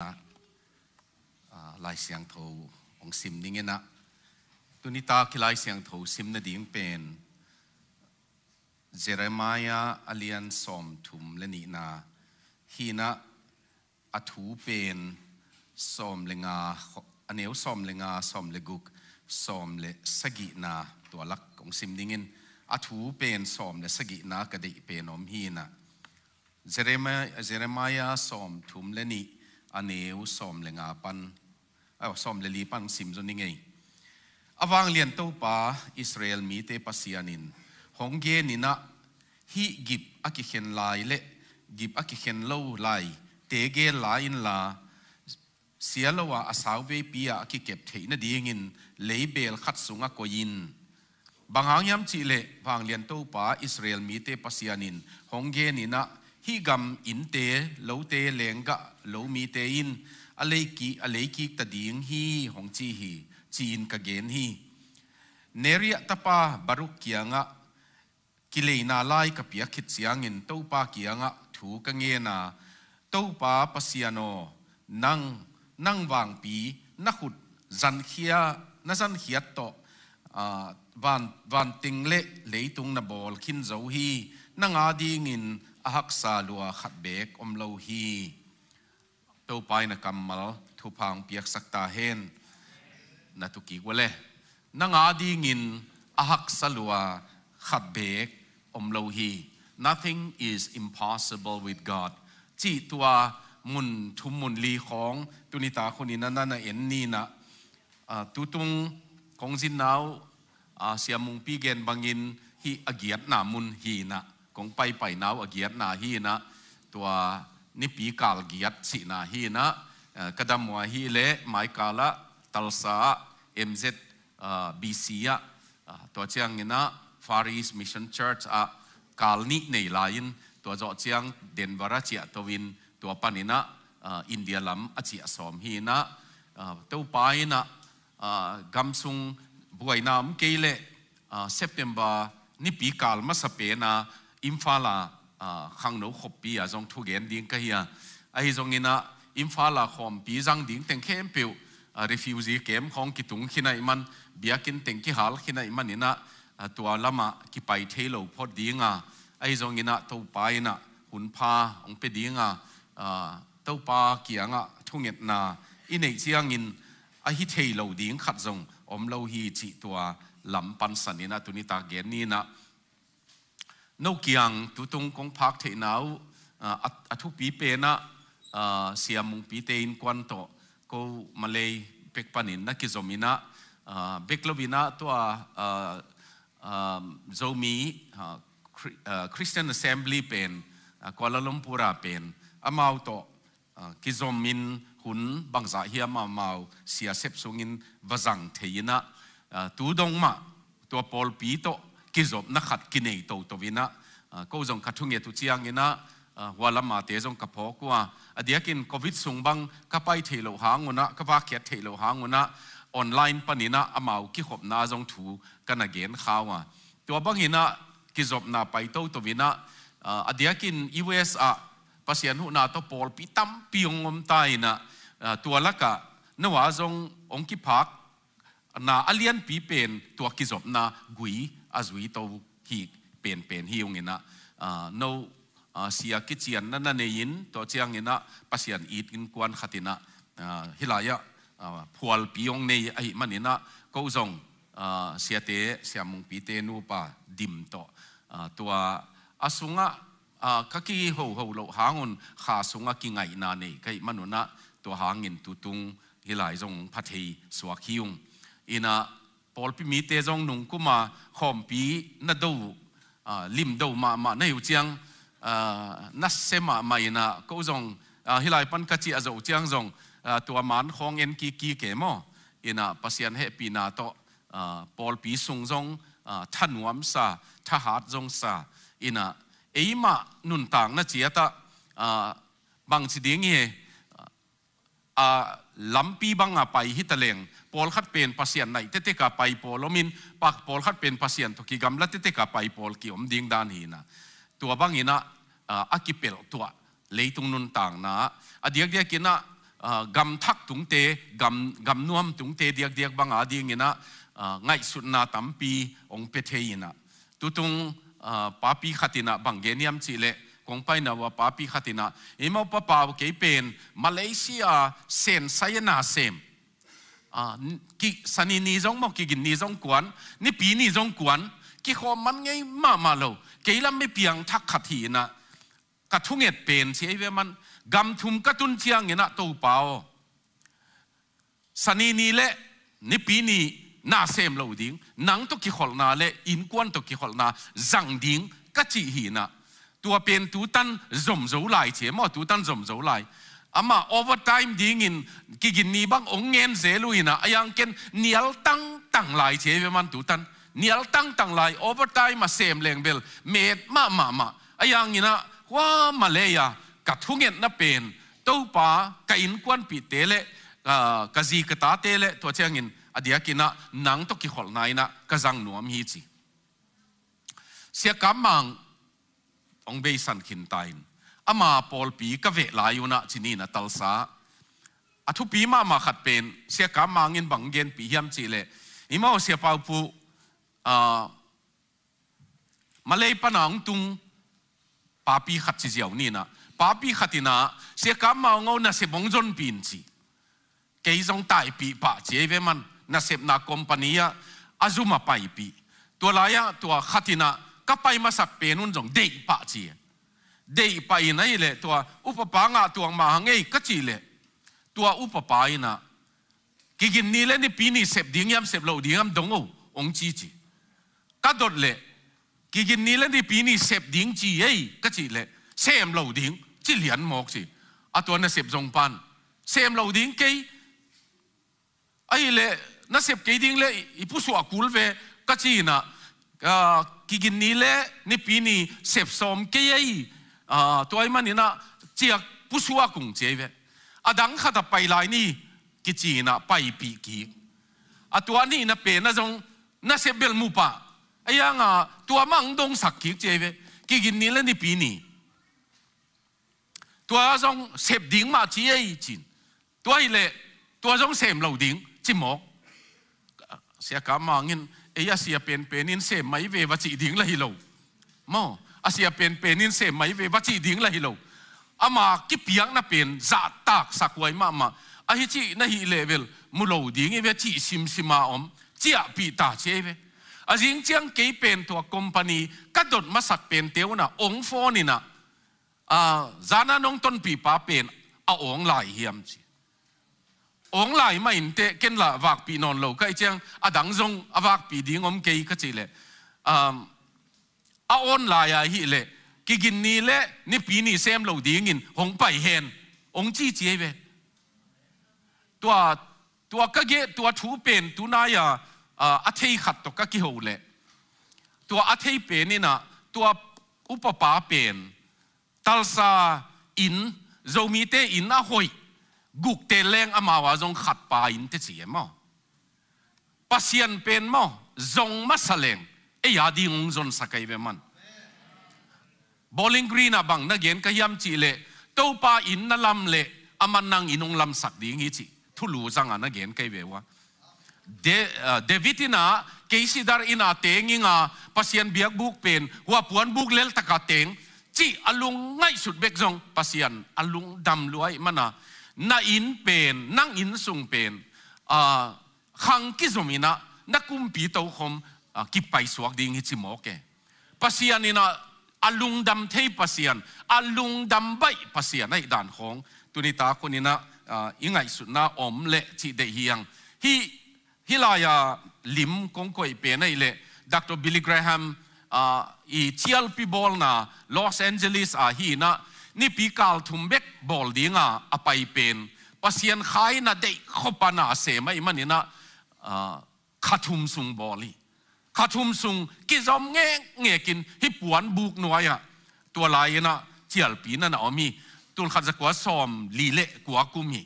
นะลายเสียงทของซิมนิ่งนะตัวนี้ตาคือลายเสียงทูซิมนนดิ่งเป็นเจเรมายาอเลียนสอมทุมเลนีนาฮีนะอธูเป็นสอมเลงาอันเวสอมเลงาสอมเลกุกสอมเลสกินาตัวลักของซิมดิ่งินอธูเป็นสอมเลสกินากระดิเป็นอมฮีนะเจเรมายาสอมทุมเลนีอันเอวสอมเลงาปันเอ้าสอมเลลีปันซิมจนนี่ไงอวังเลียนเต้าป่าอิสราเอลมีเตปัสยานินหงเกนินะฮีกิบอักิเข็นลายเละกิบอักิเข็นเล่ลายเตเกลายินลาเสียละว่าสาวเวปียกิเก็บเทินดีงินเลยเบลขัดสุงกยินบางอย่างยำจีเลบางเลียนเต้าป่าอิสราเอลมีเตปัสยานินหงเกนินะฮีกำอินเตโลเตเลงกะโลมีเตอินอะไรกีอะไรกีตะดิงฮีของจีฮีจีนกะเกนฮีเนริยตปาบารุกียงะกิเลนาไลกับเปียกิดเสียงเงินเต้าปากียงะถูกงเงนาต้าปาปัสยานอนั่งนั่งวางปีนักขุดจันเขียนัจันเขียตโตวันวันติงเละเลยตุงนบอลขินเจ้าฮีนั่งอาดีงินอหักซาลัวขัดเบกอมโลาฮีเป้าไปนักัมมลทุพังเปียกสักตาเห็นนาตุกิวเลนังอาดีงินอหักซาลัวขัดเบกอมโลาฮี nothing is impossible with God จีตัวมุนทุมมุนลีของตุนิตาคนนี้นั่นน่ะเอ็นนี่นะตุตุงของจินนาวเสียมุงปีเกนบังอินฮีอเกียรตนามุนฮีนะกงไปไปนาวอเกียรนาฮีนะตัวนิปีกาลเกียรสินาฮีนะกระดมวาฮีเลไมกาละตัลซาเอ็มเซตบีซีอะตัวเชียงนะฟาริสมิชชั่นเชิร์ชอะกาลนิในลายินตัวจอเชียงเดนวาร์เจียตวินตัวปานินะอินเดียลัมอาเจียสอมฮีนะเต้าไปนะกัมซุงบวยนามเกลเลเซปเทมบานิปีกาลมาสเปนะ Im Imphala ah, khang nấu khop bia dòng à, thu gen điên cái hia à. ai dòng ina Imphala khom bia dòng điên tiếng khem biểu ah, refugee kem khong ki tung khi này man bia kin tiếng ki hal khi iman man ina ah, tua lama ki pai thế lâu phốt điên à ai dòng ina tàu pai à. na hun pa ông pe điên à tàu pa kia ngạ thu nghiệt na inei chiang in a hi thei lo ding khat zong om lo hi chi tua lam pan sanina tunita genina นกยังตุตงกงพักเทนาวอัทุปีเปนะเสียมุงปีเตินกวนโตกูมาเลยเป็กปันินนักกิจมินะเบกลวินะตัวจอมีคริสเตียนแซมบลีเป็นกัวลาลัมปูราเป็นอามาโตกิจมินหุนบังสาเฮียมามาเสียเซบสุงินวจังเทียนะตูดงมาตัวปอลปีโตกิจบนักขัดกินเอตัวตัววินะก็จงขัดทุ่งเอตุเชียงเนะวาลมาเตจงกระพกว่าอดียกินโควิดสุงบังก็ไปเทโลหางวนะก็ว่าเขียเทโลหางวนะออนไลน์ปนินะอามากิขบนาจงถูกันเกณฑ์ข่าวอ่ะตัวบางหินะกิจบนาไปตัวตัววินะอดียกินอีเอสอาะภาษาหนูนาตัวปอลปิตัมปีองอมตายนะตัวละกะนว่าจงองคิพักนาอเลียนปีเป็นตัวกิจบนากุย as we to hi pen pen hi ong ina no sia ki chian na na nein to chiang ina pasian it in kwan khatina hilaya phual piong nei ai manina ko zong sia te sia mung pi te nu pa dim to to asunga kaki ho ho lo hangun kha sunga ki ngai na nei kai manuna to hangin tutung hilai zong pathei swakhiung ina พอลพีมีเตจงนุ่งกุมาขอมปีนัดดูลิมดูมามาในอยูเจียงนัสเซมาไม่นะก็จงฮิไลปันกจิอาจจะเจียงจงตัวมันของเอ็นกีกีเกมออินะปัสยันเฮปีนาโตพอลปีสุงจงท่านวัมซาทหารจงซาอินะเอมะนุนต่างนะเจียตะบางสิเงียงเลัมปีบังอาไปฮิตเลงปอลขัดเป็นภาษาไหนเตเตกาไปปอลมินปากปอลขัดเป็นภาษาตกิกรรมละเตเตกาไปปอลกี่อมดิ่งดานหินะตัวบางอินะอากิเปลตัวเลยตรงนุนต่างนะอเดียกเดียกินะกำทักตุงเตกำกำนวมตุงเตเดียกเดียกบางอาดิ่งินะง่ายสุดนาตัมปีองเปเทียนะตุตุงป้าปีขัดินะบางเกนิยมสิเลคงไปนะว่าป้าปีขัดินะอิมเอาปะปาวเกยเป็นมาเลเซียเซนไซนาเซมกิสันนิจงมอกิกินนิจงกวนนิปีนิจงกวนกิขอมันไงมามาเลเกิลัมไม่เพียงทักขัดทีนะกระทุงเอ็ดเป็นเชยเวมันกำทุมกระตุนเชียงเงินะตู้เปล่าสันนินีเละนิปีนีน่าเซมโลดิ้งนังตุกิขอนาเลอินกวนตุกิขอนาจังดิ้งกัดจีหีนะตัวเป็นตูตันจมจูไหลเชื่อมตูตันจมจูไหล ama overtime dingin, in ki gin ni bang ong ngem zelu ina ayang ken nial tang tang lai che ve man tu tan nial tang tang lai overtime ma sem leng bel met ma ma ma ayang ina wa malaya ka thungen na pen to pa ka in kwan pi tele, le ka zi ka ta te le to chang adia kina nang to ki hol nai na ka zang nuam hi chi sia kam mang ong be san khin tain ama pol pi ka ve la yuna chini na tal sa a thu pi ma ma khat pen se ka mangin bangen pi hiam chile, imao ima o se pa pu a malay panang tung papi khat chi jiao ni na papi khatina se ka ma ngo na se bongjon pin chi cái dòng tai pi pa chế e với man na sếp na company à azuma pai pi tua lai à tua khatina ka pai ma sak penun jong dei pa chi e dei pai nai le tua upa pa nga tua ma ngai ka chi le tua upa pa ina ki gin ni le ni pini sep ding yam sep lo ding yam dong ong chi chi ka dot le ki gin ni le ni pini sep ding chi ei ka chi le sem lo ding chi lian mok chi a tua na sep jong pan sem lo ding ke ai le na sep ke ding le ipu su akul ve ka chi na ki gin ni le ni pini sep som ke ei ตัวอ้มันนี่นะเจียกผู้ชัวกุงเจเวอดังขัดไปไลนี่กิจีนะไปปีกีอตัวนี้นะเป็นนะจงนะเซเบลมูปะไอ้ยังอ่ะตัวมังดงสักกิเจเวกิกินนี่แล้นี่ปีนี่ตัวจงเสบดิงมาจี้ไอ้จินตัวอีเละตัวจงเสมเหลาดิ้งจิมอกเสียกามาเงินไอ้ยาเสียเป็นเป็นนินเสมไม่เววจีดิ้งเลยเหล่ามั asia pen penin se mai ve ba chi ding la hi lo ama ki piang na pen za tak sakwai ma ma a hi chi na hi level mu lo ding e ve chi sim sima om chia pi ta che ve a jing chiang ke pen to company ka dot ma sak pen teu na ong phone ni na a zana nong ton pi pa pen a ong lai hiam chi ong lai ma in te ken la vak pi non lo kai chiang a dang zong a vak pi ding om ke ka chi le um อาออนไลน์ฮิเลกิกินนี่เลนี่ปีนี่เซมเราดีงินหงไปเห็นองจีเจเวตัวตัวก็เกตัวทูเป็นตัวนายาอาเทยขัดตก็กิโหเลตัวอาเทยเป็นนี่นะตัวอุปปาเป็นตัลซาอิน z เ m อินอ n na ยกุกเ k เลงอ n มาวาจงขัด g khat pa in te chi mo p ปั i ยันเป็นมั่งจงมา l e ลง Eh, yadi ngzon sakai ve man bowling green abang na gen chile, chi le in na lam le aman nang inong lam sak ding hi chi thulu zang ana gen kai ve wa de ah, devitina keisidar ina tenginga pasian biak buk pen wa puan buk lel taka teng chi alung ngai sut bek jong pasian alung dam luai mana na in pen nang in sung pen a ah, khang ki zomina na kumpi to khom กิไปสวกดิงหิจิโมกเกปัสยานี่นาอลุงดัมเทปัสยานอลุงดัมใบปัสยานในด่านของตุนิตาคนนินาอิงไงสุดนาอมเลจิเดฮียงฮิฮิลายาลิมกงกอยเปนในเลดรบิลลี่แกรแฮมอีทีเอลพีบอลนาลอสแอนเจลิสอาฮีนะนี่ปีกาลทุ่มเบกบอลดีงาอไปเป็นปัสยานขายนาเด็กขปานาเซไม่มันนี่นาขัดทุ่มสุงบอลีขาชุมสุงกิจอมแง่เงี่ยกินฮิปวนบุกน้อยอะตัวลายน่ะเจียลปีนั่นเอามีตุลขัดสกว่าซอมลีเละกว่ากุมี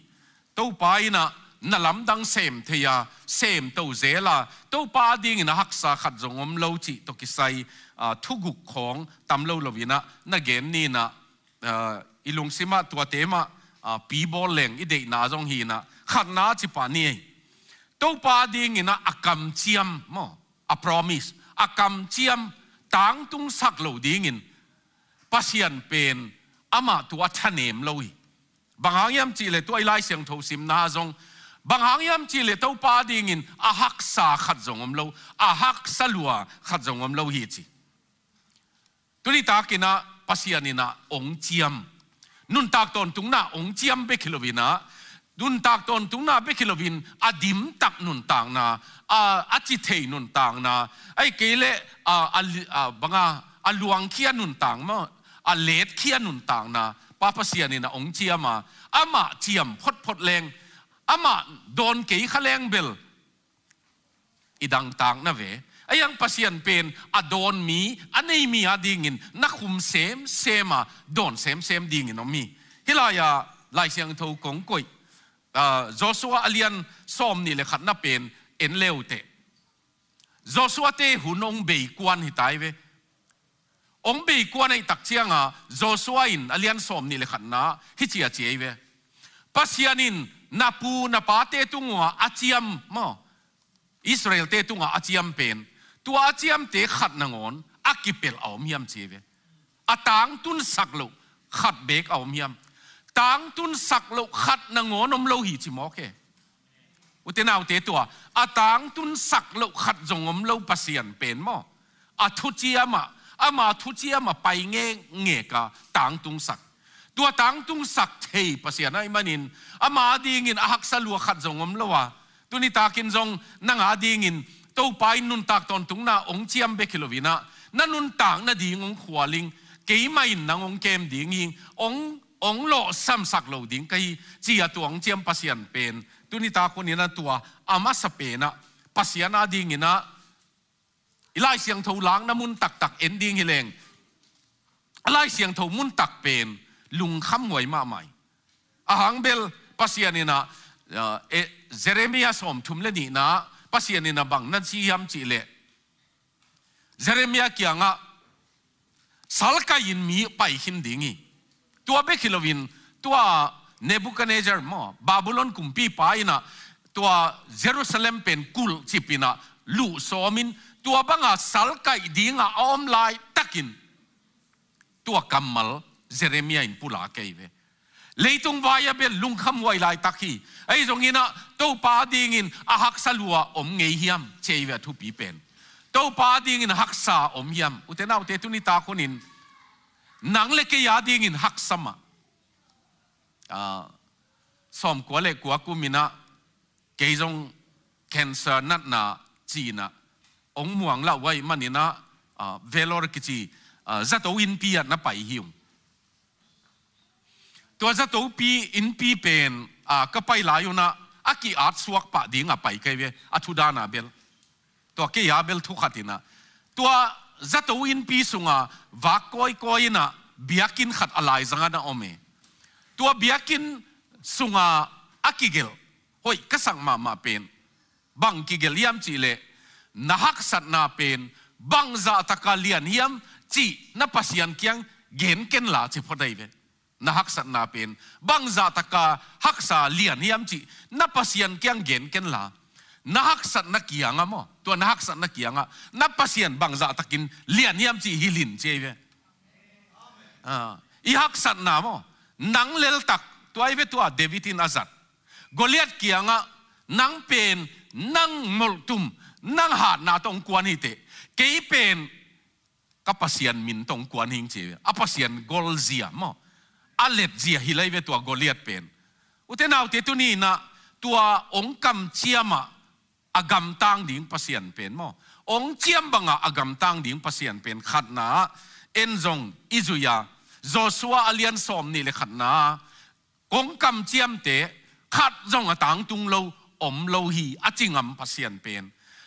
ตัวไปน่ะนั่นลำดังเสมเทียเสมตัวเจล่ะตัวป้าดิ่งนะฮักษาขัดจงอมเลวจิตกิไซทุกุกของตำเลวลวินะนั่นเกมนี่นะอีลุงซิมาตัวเตมาปีบอลเล่งอีเด็กนาจงฮีนะขัดน้าจิปานี่ตัวป้าดิ่งนะอักกำเจียมมั้ a promise a kam chiam tang tung sak lo ding in pasian pen ama tu a thanem loi bangang yam chi le tu ai lai siang tho sim na zong bangang yam chi le to pa ding in a hak sa khat zong om lo a hak sa lua khat zong om lo hi chi tu ni ta kina pasian ina ong chiam nun tak ton tung na ong chiam be khilovina nun tak ton tung na be khilovin adim tak nun tak na อาจิเทนุนต่างนะไอ้เกลเอ่บังอาลวงเคียนุนต่างมั้งอเลดเคียนุนต่างนะป้าพเศียนี่นะองเชียมาอมาเชียมพดพดแรงอมาโดนเกยขแรงเบลอีดังต่างนะเวไอ้ยังพเศียนเป็นอโดนมีอันนี้มีอะดิงินนักคุมเซมเซมาโดนเซมเซมดีงินอมีฮิลายาไล่เสียงทูกงกุยจอ่สัวอเลียนซอมนี่เลยขัดน้าเป็น in leo te Joshua te ông bị quan hi tai về ông bị quan này tắc chiang à Joshua in alian som ni le khan na hi chia chia ve pasianin napu napate tunga achiam ma Israel te tunga achiam pen tu achiam te khat nangon akipel awm hiam chi ve atang tun saklo khat bek awm miam tang tun saklo khat nangon om lo hi chi mo ke อุตินาอเตตัวอาตางตุนสักโลขัดจงอมโลวปะเสียนเป็นมออาทุเจียมาอามาทุเจียมาไปเงี้ยเงี้ยกะตางตุงสักตัวตางตุงสักเทปะเสียนไอ้มันินอามาดีงินอาหักสลัวขัดจงอมโลวะตุนิตากินจงนังอาดีงินตัวไปนุนตากตอนตุงนาองเจียมเบคิโลวินะนั่นนุนตางนาดีงงขวาลิงกี่ไม่นังองเกมดีงิงององโลซัำสักโลดิงกีเจียตัวองเจียมปะเสียนเป็นตุนิตาคนนี้นั่นตัวอามาสเปนะปัสยานาดิงินะไล่เสียงเทาล้างน้ำมุนตักตักเอ็นดิงฮเลงไล่เสียงเทามุนตักเป็นลุงคำหวยมาใหม่อาหางเบลปัสยานีนะเอเจเรมียสมทุมเลนีนะปัสยานีนะบังนั่นซียำจีเลเจเรมียเกียงะสัลกายินมีไปหินดิงีตัวเบคิลวินตัว Nebuchadnezzar ma Babylon kumpi pa ina tua Jerusalem pen kul chipina lu somin tua banga salkai dinga om lai takin tua kamal Jeremia in pula keive leitung vaya be lung kham wai lai takhi ai zong ina to pa ding in a hak salua om ngei hiam cheiwa thu pi pen to pa ding in hak sa om hiam utena utetuni ta khunin nangle ke ya ding in hak sama à xóm của lệ của của mình á cái dòng cancer nát nà chỉ nà ông muang lão vậy mà nên á à về lo cái gì à rất đầu in pi nà phải hiểu tôi rất đầu pi in pi bên à cái bay lại na à kỳ art suak pa đi ngà phải cái về à thu đa nà bel tôi cái ya bel thu khát na tôi rất đầu in pi sunga và coi coi na biakin khát alai zanga na ome tua biakin sunga akigel hoi kasang ma ma pen bang kigel yam chi le nahak sat na pen bang za taka lian yam chi na pasian kyang gen ken la chi phodai ve nahak sat na pen bang za taka hak lian yam chi na pasian kyang gen ken la nahak sat na kianga mo tua nahak sat na kianga na pasian bang za takin lian yam chi hilin che ve ah, i hak sat na mo nang lel tak tuai ve tua david in azat goliat kianga nang pen nang multum nang ha na tong kuan hi te ke pen kapasian min tong kuan hing che apasian gol zia mo alet zia hi ve tua goliat pen utenaw te tuni na tua ongkam chiama agam tang ding pasian pen mo ong chiam banga agam tang ding pasian pen khat na enzong izuya โจสัวอาเลียนสอมนี่เลยขัดนากงกำเจียมเตะขัดจงอต่างตุงเลาอมเลาฮีอจิงอัมพัศยนเป็น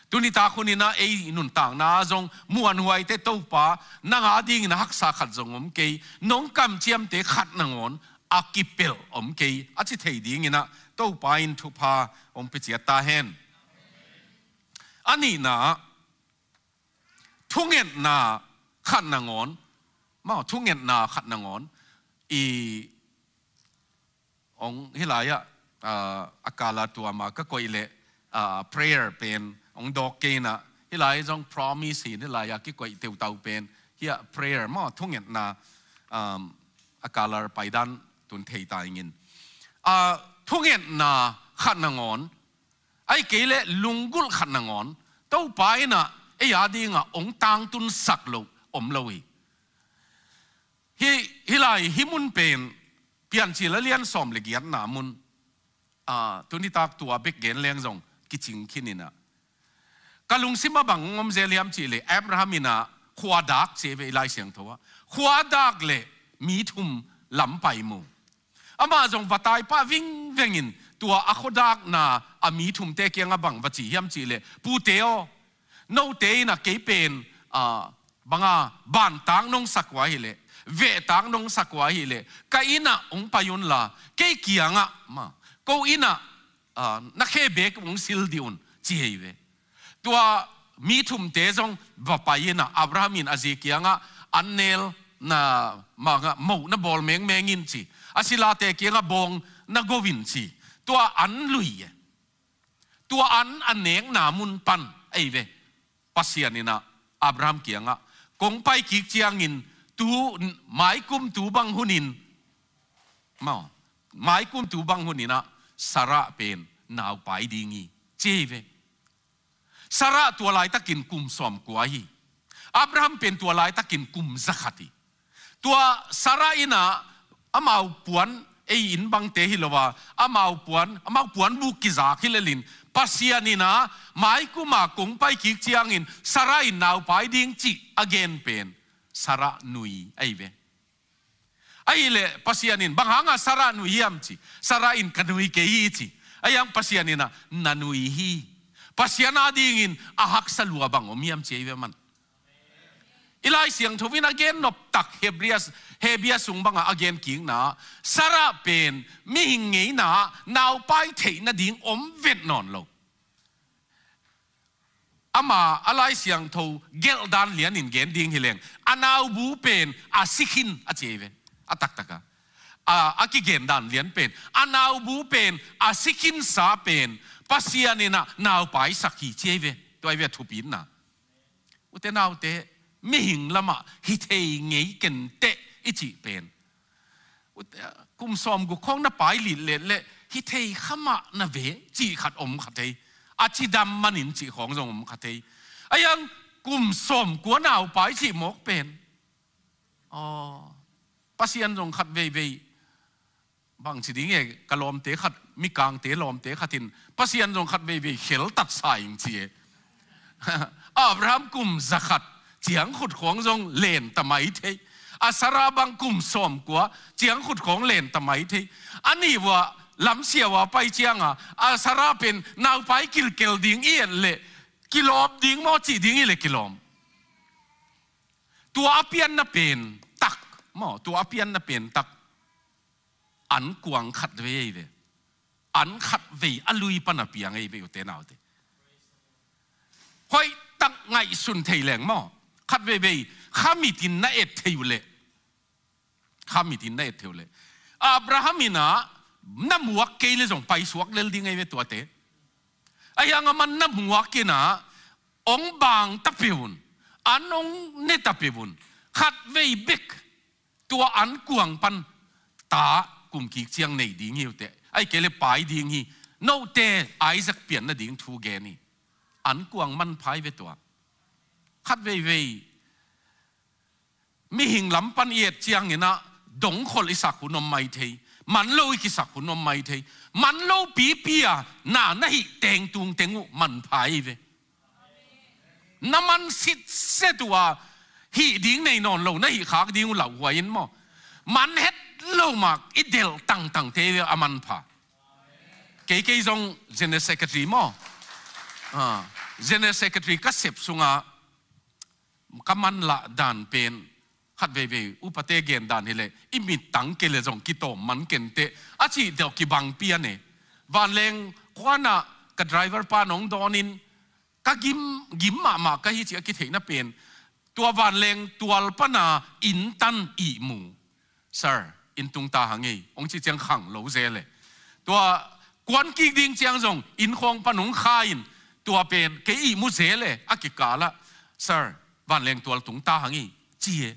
ตุนิตาคนนี้นะเอ้นุนต่างนาจงมวนหวยเตโตปานางอาดีงนะฮักษาขัดจงอมเกยน้องกำเจียมเตะขัดนางอนอากิเปลอมเกยอจิเทดีงนะโตปาอินทุพาอมปิจิตาเฮนอันนี้นะทุ่งเงินนะขัดนางอนมาทุ่งเงินนาขัดนางอนอีองฮิลายะอากาลาตัวมาก็ก็อยเล prayer เป็นองดอกเกนะฮิลายจง promise ฮิลายะกิก็อยเตวเตาเป็นเฮีย prayer มาทุ่งเงินนาอากาลาไปดันตุนเทตายเงินทุ่งเงินนาขัดนางอนไอ้เกลลุงกุลขัดนางอนเต้าไปนะไอ้ยาดีงะองตางตุนสักโลอมโลวีฮิฮิไลฮิมุนเป็นเปียนจีละเลียนสอมเลกียนนามุนอ่าตัวนี้ตากตัวเบกเกนเลียงจงกิจิงขินินะกลุงซิมาบังงมเซเลียมจีเลยแอบราฮมินะขวาดักเเวไลเสียงทว่าขวาดักเลมีทุมลำไปมุงอามาจงวัตายป้าวิ่งเวงินตัวอคดักนาอามีทุมเตเกียงบังวัจีเฮียมจีเลปูเตียวโนเตนะเกเป็นอ่าบังอาบานตางนงสักไว้เลย ve tang nong sakwa hi le ka ina ong payun la ke nga ma ko ina ah, na khe be ong sil diun chi hei ve tua mi thum te zong va payina abrahamin azikianga annel na ma nga mo na bol meng meng in chi asila te kianga bong na govin chi tua an lui tua an aneng namun pan ai ve pasianina abraham nga, kong pai ki chiang in ตูหมายกุมตูบังหุนินมาหมายกุมตูบังหุนินะสระเป็นนาวไปดีงีเจวสระตัวลายตะกินกุมสอมกวายอับราฮัมเป็นตัวลายตะกินกุมสักทีตัวสระอินะอามาอุปวนเอี่ยนบังเทหิลวาอามาอุปวนอามาอุปวนบุกิจักิเลลินปัสยานินะไม่ยกุมากุ้งไปกิจจียงอินสระอินนาวไปดีงจิอเกนเป็น sara nui aive aile pasianin banganga sara nui hiam chi sara in kanui ke hi chi ayang pasianina nanui hi pasiana dingin ahak salua bang omiam chi aive man ilai siang thovin again nop tak hebrias hebia sung banga again king na sara pen mi hinge na nau pai the na ding om vet non lo ama อะไรเสียงทูเกลดานเลียนินเกนดิ้งฮิเลงอันาบูเป็นอาศิขินอาเจเวนอาตักตักะอาอากิเกนดานเลียนเป็นอันาบูเป็นอาศิขินสาเป็นปัายานี่ยนะนาวไปสักขีเจเวนตัวเวทุปินนะอุตนาวเตะมิหิงละมาฮิเทเงยเกนเตะอิจิเป็นอุตคุมสอมกุคองนับไปหลีเละเละฮิเทยขมะนาเวจีขัดอมขัดใจอาชีดำมันินจิของทรงมคีไอยังกุมสมกัวหนาวไปจิหมกเป็นอ๋อปัสยันทรงขัดเวเวบางสิ่งเงี้ยกะลอมเตะขัดมีกลางเตะลอมเตะขัดินปัสยันทรงขัดเวเวเขลตัดสายเจียอับรามกุมสะขัดเจียงขุดของทรงเลนตะไมเทอัสราบังกุมสมกัวเจียงขุดของเลนตะไมเทอันนี้ว่าลำเสียวไปเชียงอ่ะ อาสราเป็นนาวไปกิลเกลดิ่งเอียนเลยกิโลมดิ่งมอจีดิ่งอีเลยกิโลมตัวอภิญนนเป็นตักมอตัวอภิญนนเป็นตัก อันกวางขัดเวยเลยอันขัดเวยอลุยปนเปียงไอเวอยู่เตนเอาเตห้อยตักไงสุนเทแหลงมอขัดเวเวข้ามีทินนาเอ็ดเทวเลยข้ามีทินนาเอ็ดเทวเลยอับราฮัมินาน้ำหวกเกลส่งไปสวกเลดิยงไงเวตัวเตะไอ้ยังมันน้ำหวกกิน่ะองบางตะพิบุนอันองเนตะพิบุนขัดเวบิกตัวอันกวงปันตากุมกีเจียงในดิ่งเหี้ยวเตะไอ้เกลี่ยไปดิ่งหีโนเตะไอ้สักเปลี่ยนนะดิ้งทูเกนี่อันกวงมันพายเวตัวขัดเวเวมีหิงลำปันเอียดเจียงเนนะดงคนอิสักหุนมไม่เทยมันลูกิสักคนนไม่ทีมันลูปีปีอ่ะน่าในแตงตุงแตงมันพายเวน้ำมันสิเสตัวฮีดิ้งในนอนเราในขากดิ้งเราไว้ยินมั้งมันเฮ็ดเลวมากอีเดลตั้งตั้งเทวอามันพาเกี่ยกี่จงเจเนเซกตรีมั้งอ่าเจเนเซกตรีก็เสพสุงาก็มันละดานเป็น khát về về u bát upate gen dan hele imi tang ke le jong kito man ken te chỉ deu ki bang pia ne van leng kwana ka driver pa nong donin ka gim gim ma ma ka hi chi ki theina pen tua van leng tual pana in tan i mu sir in tung ta hangi ông chỉ chang khang lâu ze lệ, tua quan kí ding chang jong in khong pa nong kha in tua pen ke i mu ze le akikala sir van leng tua tung ta hangi chi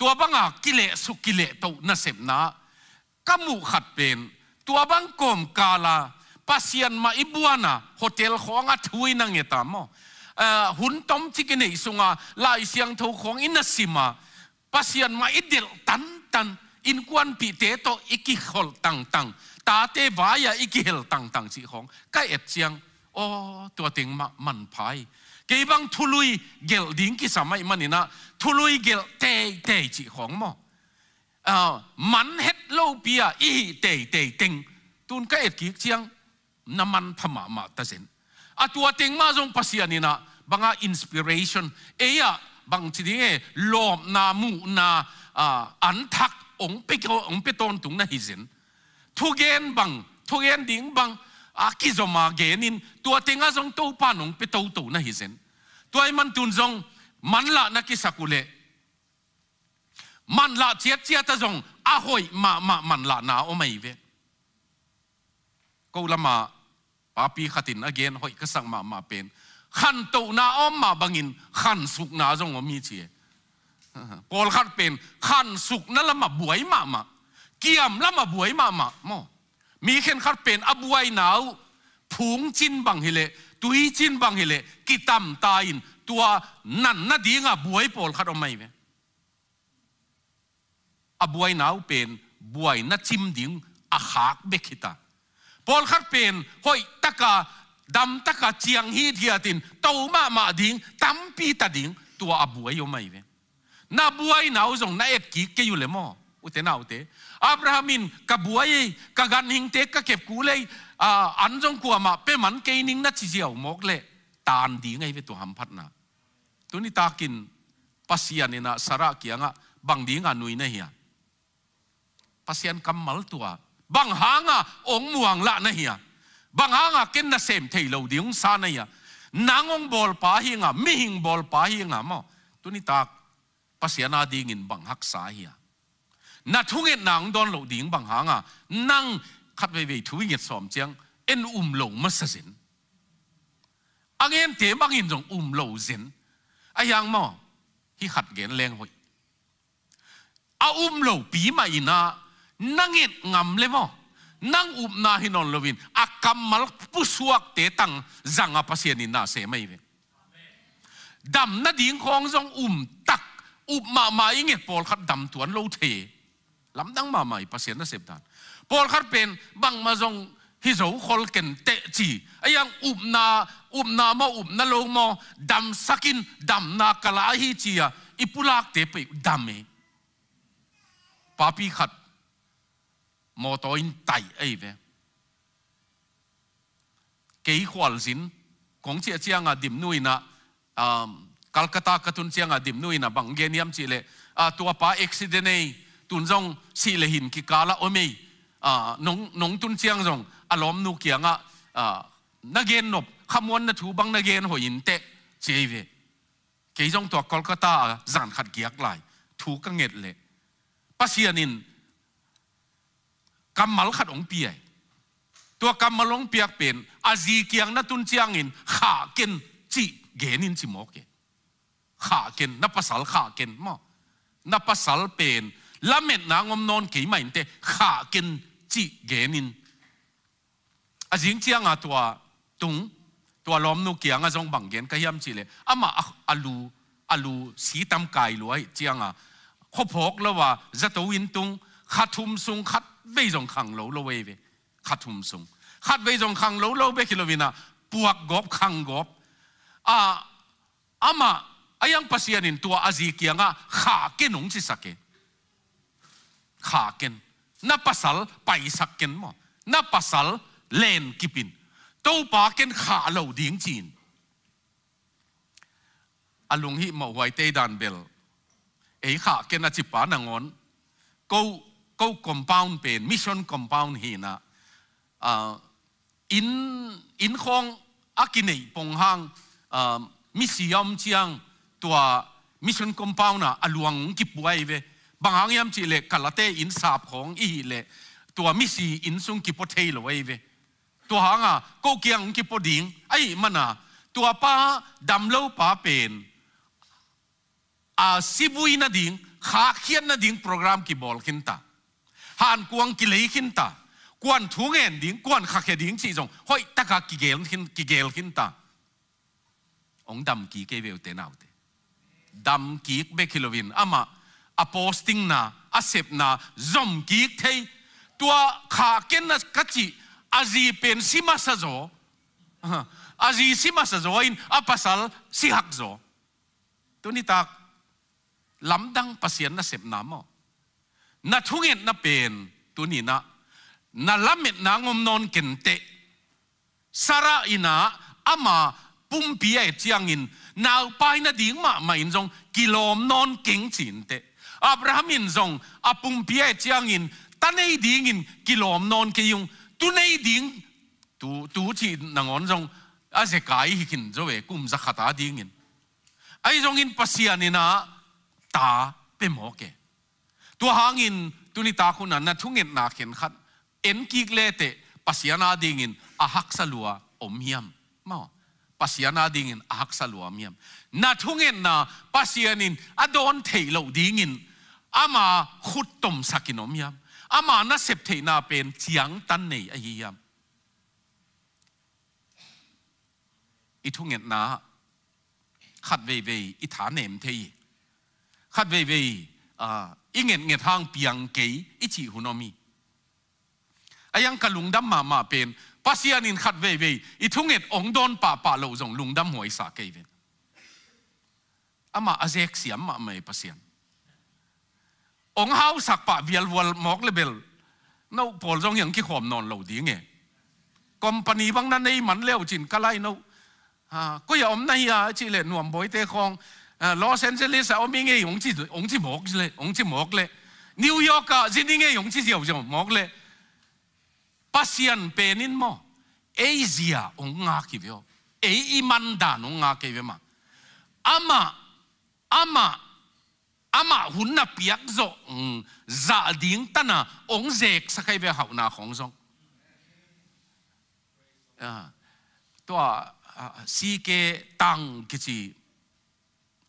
ตัวบังอ่ะกิเลสุกิเลตัวนั่นเสพนะกมูขัดเป็นตัวบังกลมกาลาปัสยันมาอิบัวนะโฮเทลของอัทุยนังเงตามอหุ่นต้มที่กินอิสุงาลายเสียงทูของอินนสิมาปัสยันมาอิเดลตันตันอินกวนปีเตโตอิกิฮอลตังตังตาเตวายาอิกิเฮลตังตังสิของใกล้เอ็ดเสียงโอ้ตัวเต็งมันพายเกี่บังทุลุยเกลดิ้งกิสมัยมันนี่นะ thu lui gil tê tê chỉ khóng mò ờ à, mắn hết lâu bia y tê tê tình tun cái ít kiếc chiang nằm ăn phàm mà mà ta xin à tua tiếng mà dùng pasian nina banga à inspiration ấy à, bằng chỉ tiếng lòm na mu na à ăn thắc ông bị ông bị tôn tung na hi xin thu gen bằng thu gen tiếng bằng à kí zoma genin tua tiếng à dùng tàu pan ông bị tàu tàu na hi xin tua iman tuôn dùng มันละนักกิสกุเลมันละเจียเจียตะจงอาหอยมามามันละนาโอไม่เวกูละมาปาปีขัดินอเกนหอยก็สังมามาเป็นขันตูนาอมมาบังอินขันสุกนาจงอมีเชียกอลขัดเป็นขันสุกนั่นละมาบวยมามา เกี่ยมละมาบวยมามาโมมีเข็นขัดเป็นอบวยหนาวผงจินบังฮิเล ตุยจินบังฮิเล กิตัมตาอินตัวนั่นนาดีงะบวยปอลขัดอมไม่เวออบวยนาวเป็นบวยนัดจิมดิ่งอาหากเบกิตาปอลขัดเป็นห้อยตะกาดำตะกาเจียงฮีเทียตินเต้ามามาดิ่งตั้มปีตาดิ่งตัวอบวยยมไม่เวนาบวยนาวส่งนาเอ็ดกิกเกยุเลมออุตนาอุเตอับราฮัมินกับบวยกับการหิงเตกับเก็บกูเลยอันจงกัวมาเป็นมันเกนิงนัดเจียวมกเลยตานดีไงเวตัวหัมพัดนา tu ni takin pasian ina sara kianga bang ding a nui na hiya pasian kamal tua bang hanga ong muang la na hiya bang hanga ken na sem thei lo ding sa na hiya nangong bol pa hinga mi hing bol pa hinga mo tu ni tak pasian a ding in bang hak sa hiya na thunge nang don lo ding bang hanga nang khat ve ve thuing et som chang en um lo ma sa zin ang en te bang in jong um lo zin อายังมอที่ขัดเกนแรงหอยอาอุ้มเหลาปีมาอินานั่งเง็ดงำเลยมอนั่งอุ้มนาฮินอนลวินอากรรมมัลปุสวกเตตังจังอาปเสียนินาเสไม่เวดมนาดิ่งของจงอุ้มตักอุบมามาอิงเงปอลขัดดัมถวนโลเทลำดังมาไม่ปเสียนนาเสบดานปอลขัดเป็นบังมาจง hi zo khol ken te chi ayang na upna um na lo mo dam sakin dam na kala hi chia ipulak te pe dam e papi khat mo to in tai ai e ve kei khwal zin kong chia chia nga dim nui na um Calcutta katun chia nga dim nui na bang geniam chi le a tua pa accident nei tun jong si le hin ki kala omei น้องนงจุนเซียงจงอารมณ์นูเกียงอ่ะนักเกียนนบขมวนนัทูบังนักเกียนหัอยินเตะเจวีเก่จงตัวกอลกตาสานขัดเกียกลายทูกกังเงดเลยปัียานินกำมัลขัดองเปียตัวกำมัลองเปียกเป็นอาจีเกียงนัตุนเซียงอินขากินจีเกนินจีโมเกขากินนับภาษาขากินมั้งนับภาษาเป็นละเม็ดนางอมนอนกี่ไม่เตะขากินจีเกนินอาจิงเจียงอาตัวตุงตัวล้อมนูเกียงอาจงบังเกนก็ยำจีเลยอามาอัลูอัลูสีตำกายรวยเจียงอาขบพกแล้วว่าจะตัววินตุงขัดทุมสุงขัดเวยจงขังโลโลเวเวขัดทุมสุงขัดเวยจงขังโลโลเวกิโลวินาปวกกบขังกบอาอามาอายังพัศยานินตัวอาจีเกียงอาขาเกนุงสิสักเกขาเกน napasal paisakken mo napasal len kipin pa ken kha lo ding chin alung hi mo wai te dan bel E kha ken achi pa na ko ko compound pen mission compound hi na uh, in in khong pong hang uh, ah, mission chiang tua mission compound na aluang kipuai ve บางยามจีเลกลลเตอินสาบของอีเลตัวมิสีอินซุงกิปเทลไว้เวตัวหางอ่ะก็เกียงกิปดิงไอ้มันอ่ะตัวป้าดำเล่าป้าเป็นอาซิบุยนาดิงขาเขียนนาดิงโปรแกรมกีบอลขินตาหานกวงกิเลขินตากวนทุงเงินดิงกวนขาเขดิงสีจงห้อยตะกากิเกลขินกิเกลขินตาองดำกีเกเวลเตนเอาเตดำกีเบคิโลวินอามา a posting na a na zom ki thei tua kha ken na kachi aji pen sima sa zo si ma sa zo in apasal si hak zo tuni tak lam dang pasien na sep na mo na thungit na pen tuni na na lamit na ngom non kente sara ina ama pumpia e in, nau pai na ding ma ma in jong kilom non king chin te Abraham in zong apung pia e chiang in kilom non ke yung tu nei ding tu tu chi nangon zong a se kai hikin zo we kum za khata ding in ai zong in pasian ta pemoke, tu hangin in tu ni ta khun na thunget na khen khat en kik le te pasiana ding in salua omiam, hiam ma pasiana ding ahak salua omiam, na thungen na pasianin adon theilo ding ามาขุดตมสักินอมยามอามานาเสพเทนาเป็นจียงตันในอายยามอิทุงเงินนาขัดเวเวอิทานเนมทีขัดเวเวอ่าอิเงินเงินทางเปียงเกยอิจีหุนอมีอายังกะลุงดัมมามาเป็นปัสยานินขัดเวเวอิทุงเงินองดอนป่าป่าโลจงลุงดัมหวยสาเกยเวนอามาอาเ็กเสียมมาไม่ปัสยานองเฮาสักปะเวียลวลมอกเลเบลนู้พอลจงยังคิดความนอนเหล่าดีเงี้ยคอมพานีบางนั้นในมันเลี้ยวจินก็ไล่นู้ก็อย่าอมในยาจีเล่นหนุ่มบอยเตะคองลอสแอนเจลิสเอามีเงี้ยองจีองจีหมอกเลยองจีหมอกเลยนิวยอร์กอะจีนี่เงี้ยองจีเดียวจะหมอกเลยปัสยันเป็นนินมอเอเชียองงาคิวเออีมันดานองงาคิวมาอามาอามา ama hun na piak zo mm, za ding tana ong zek sakai ve hau na khong zong à to c k tang cái gì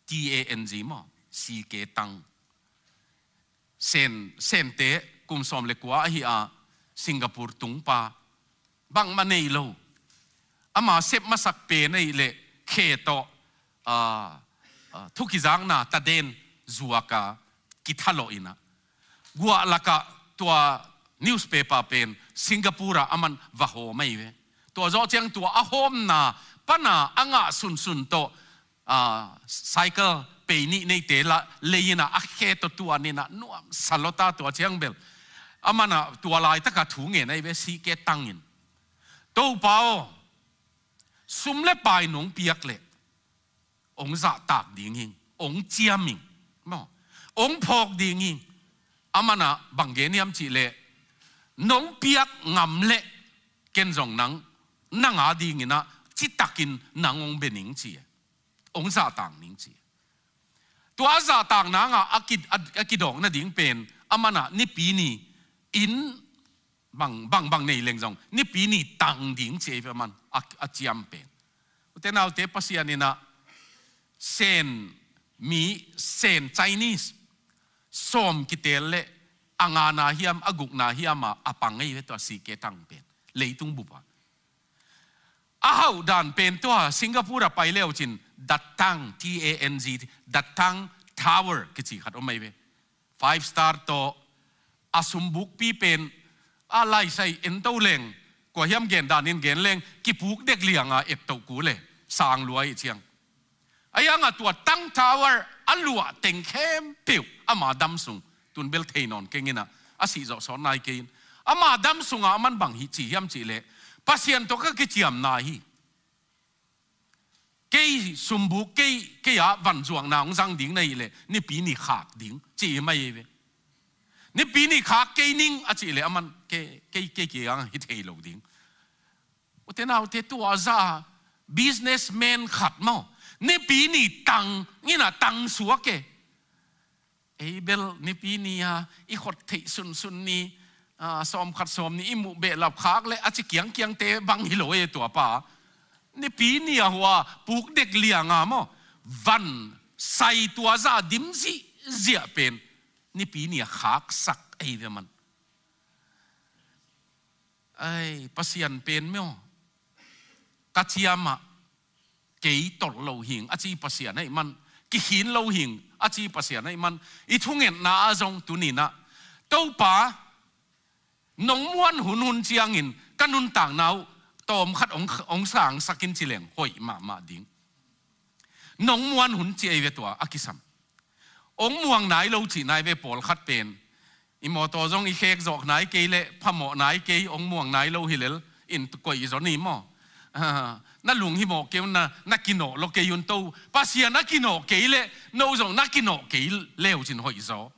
t a n g mà c k tang sen sen te kum som le kwa hi a singapore tung pa bang ma nei lo ama sep ma sak pe nei le khe to à thuki na ta den zuaka kithalo ina gua laka tua newspaper pen singapura aman vaho mai ve tua zo chang tua ahom na pana anga sun sun to a cycle pe ni nei te la leina a khe to tua ni na nuam salota tua chang bel amana tua lai ta ka thu nge nei ve si ke tangin to pao sum le pai nong piak le ong za tak ding hing ong chiam ming mà ông phok đi nghi amana bằng ghế niêm chị lệ nóng biếc ngầm lệ ken dòng nắng nắng á đi nghi na chỉ takin nắng ông bên nín chi, ông giả tàng nín chị tua giả tàng nắng à akid akid dong na ding pen amana ni pi ni in bằng bằng bằng này leng dòng ni pi ni tàng ding chế về man a a chiam pen thế nào thế pasianina sen มีเซนไชนีสส้มกิเตลเลอังอาณาฮิมอกุกนาฮิมาอปังไงเวตัวสีเกตังเป็นเลยตุงบุปผาอาวดันเป็นตัวสิงคโปร์ไปเลวจินดัตตัง T A N Z ดัตตังทาวเวอร์กิจิขัดอมไม่เว five star โตอสมบุกปีเป็นอะไรใส่เอ็นเต้าเลงกว่าเฮียมเกนดานินเกนเลงกิบุกเด็กเลี้ยงอ่ะเอ็ดต้กูเลยสางรวยเชียง ai anga tua tang tower alua teng khem piu ama dam sung tun bel theinon kengina asi zo so nai kein ama dam sunga man bang hi chỉ yam chỉ lệ, pasien to ka chỉ chiam này, hi ke sumbu ke ke ya van zuang na ông sang ding này lệ, ni pi ni khak ding chi mai ve ni pi ni khak ke ning a chi le aman ke ke cái ki ang hi thei lo ding o te na o te tu aza businessman khát mo 你比你当，你那当说嘅。a เ e l นี่ปีนี้ฮะอีขดทิสุนสุนนี่สอมขัดสอมนี่อีมุเบลับคากเลยอาจจะเกียงเกียงเตบังฮิโลเอตัวป่านี่ปีนี้หัวปลูกเด็กเลี้ยงอ่ะมั้งวันใส่ตัวซาดิมซีเสียเป็นนี่ปีนี้ขากสักไอ้เวมันไอ้ปัสยันเป็นไหมอ๋อกัจยามะ kế tột lâu hình à chi bà xìa này măn cái hiến lâu hình à chi bà xìa này măn ít thu nghiện na à dòng tu nì na đâu bà nông muôn hun hun chiang in căn hun tảng nào tôm khát ông ông sáng sakin chi leng hoi mà mà ding nông muôn hun chi về tua akisam ông muang nai lâu chỉ nai về pol khát pen i to zong i khek zok nai ke le pha mò nai ke ông muang nai lâu hilel in koi zo ni mò na lung hi mo kêu na na kino lo ke yun to pa sia na kino ke le no zo na kino ke leo jin hoi zo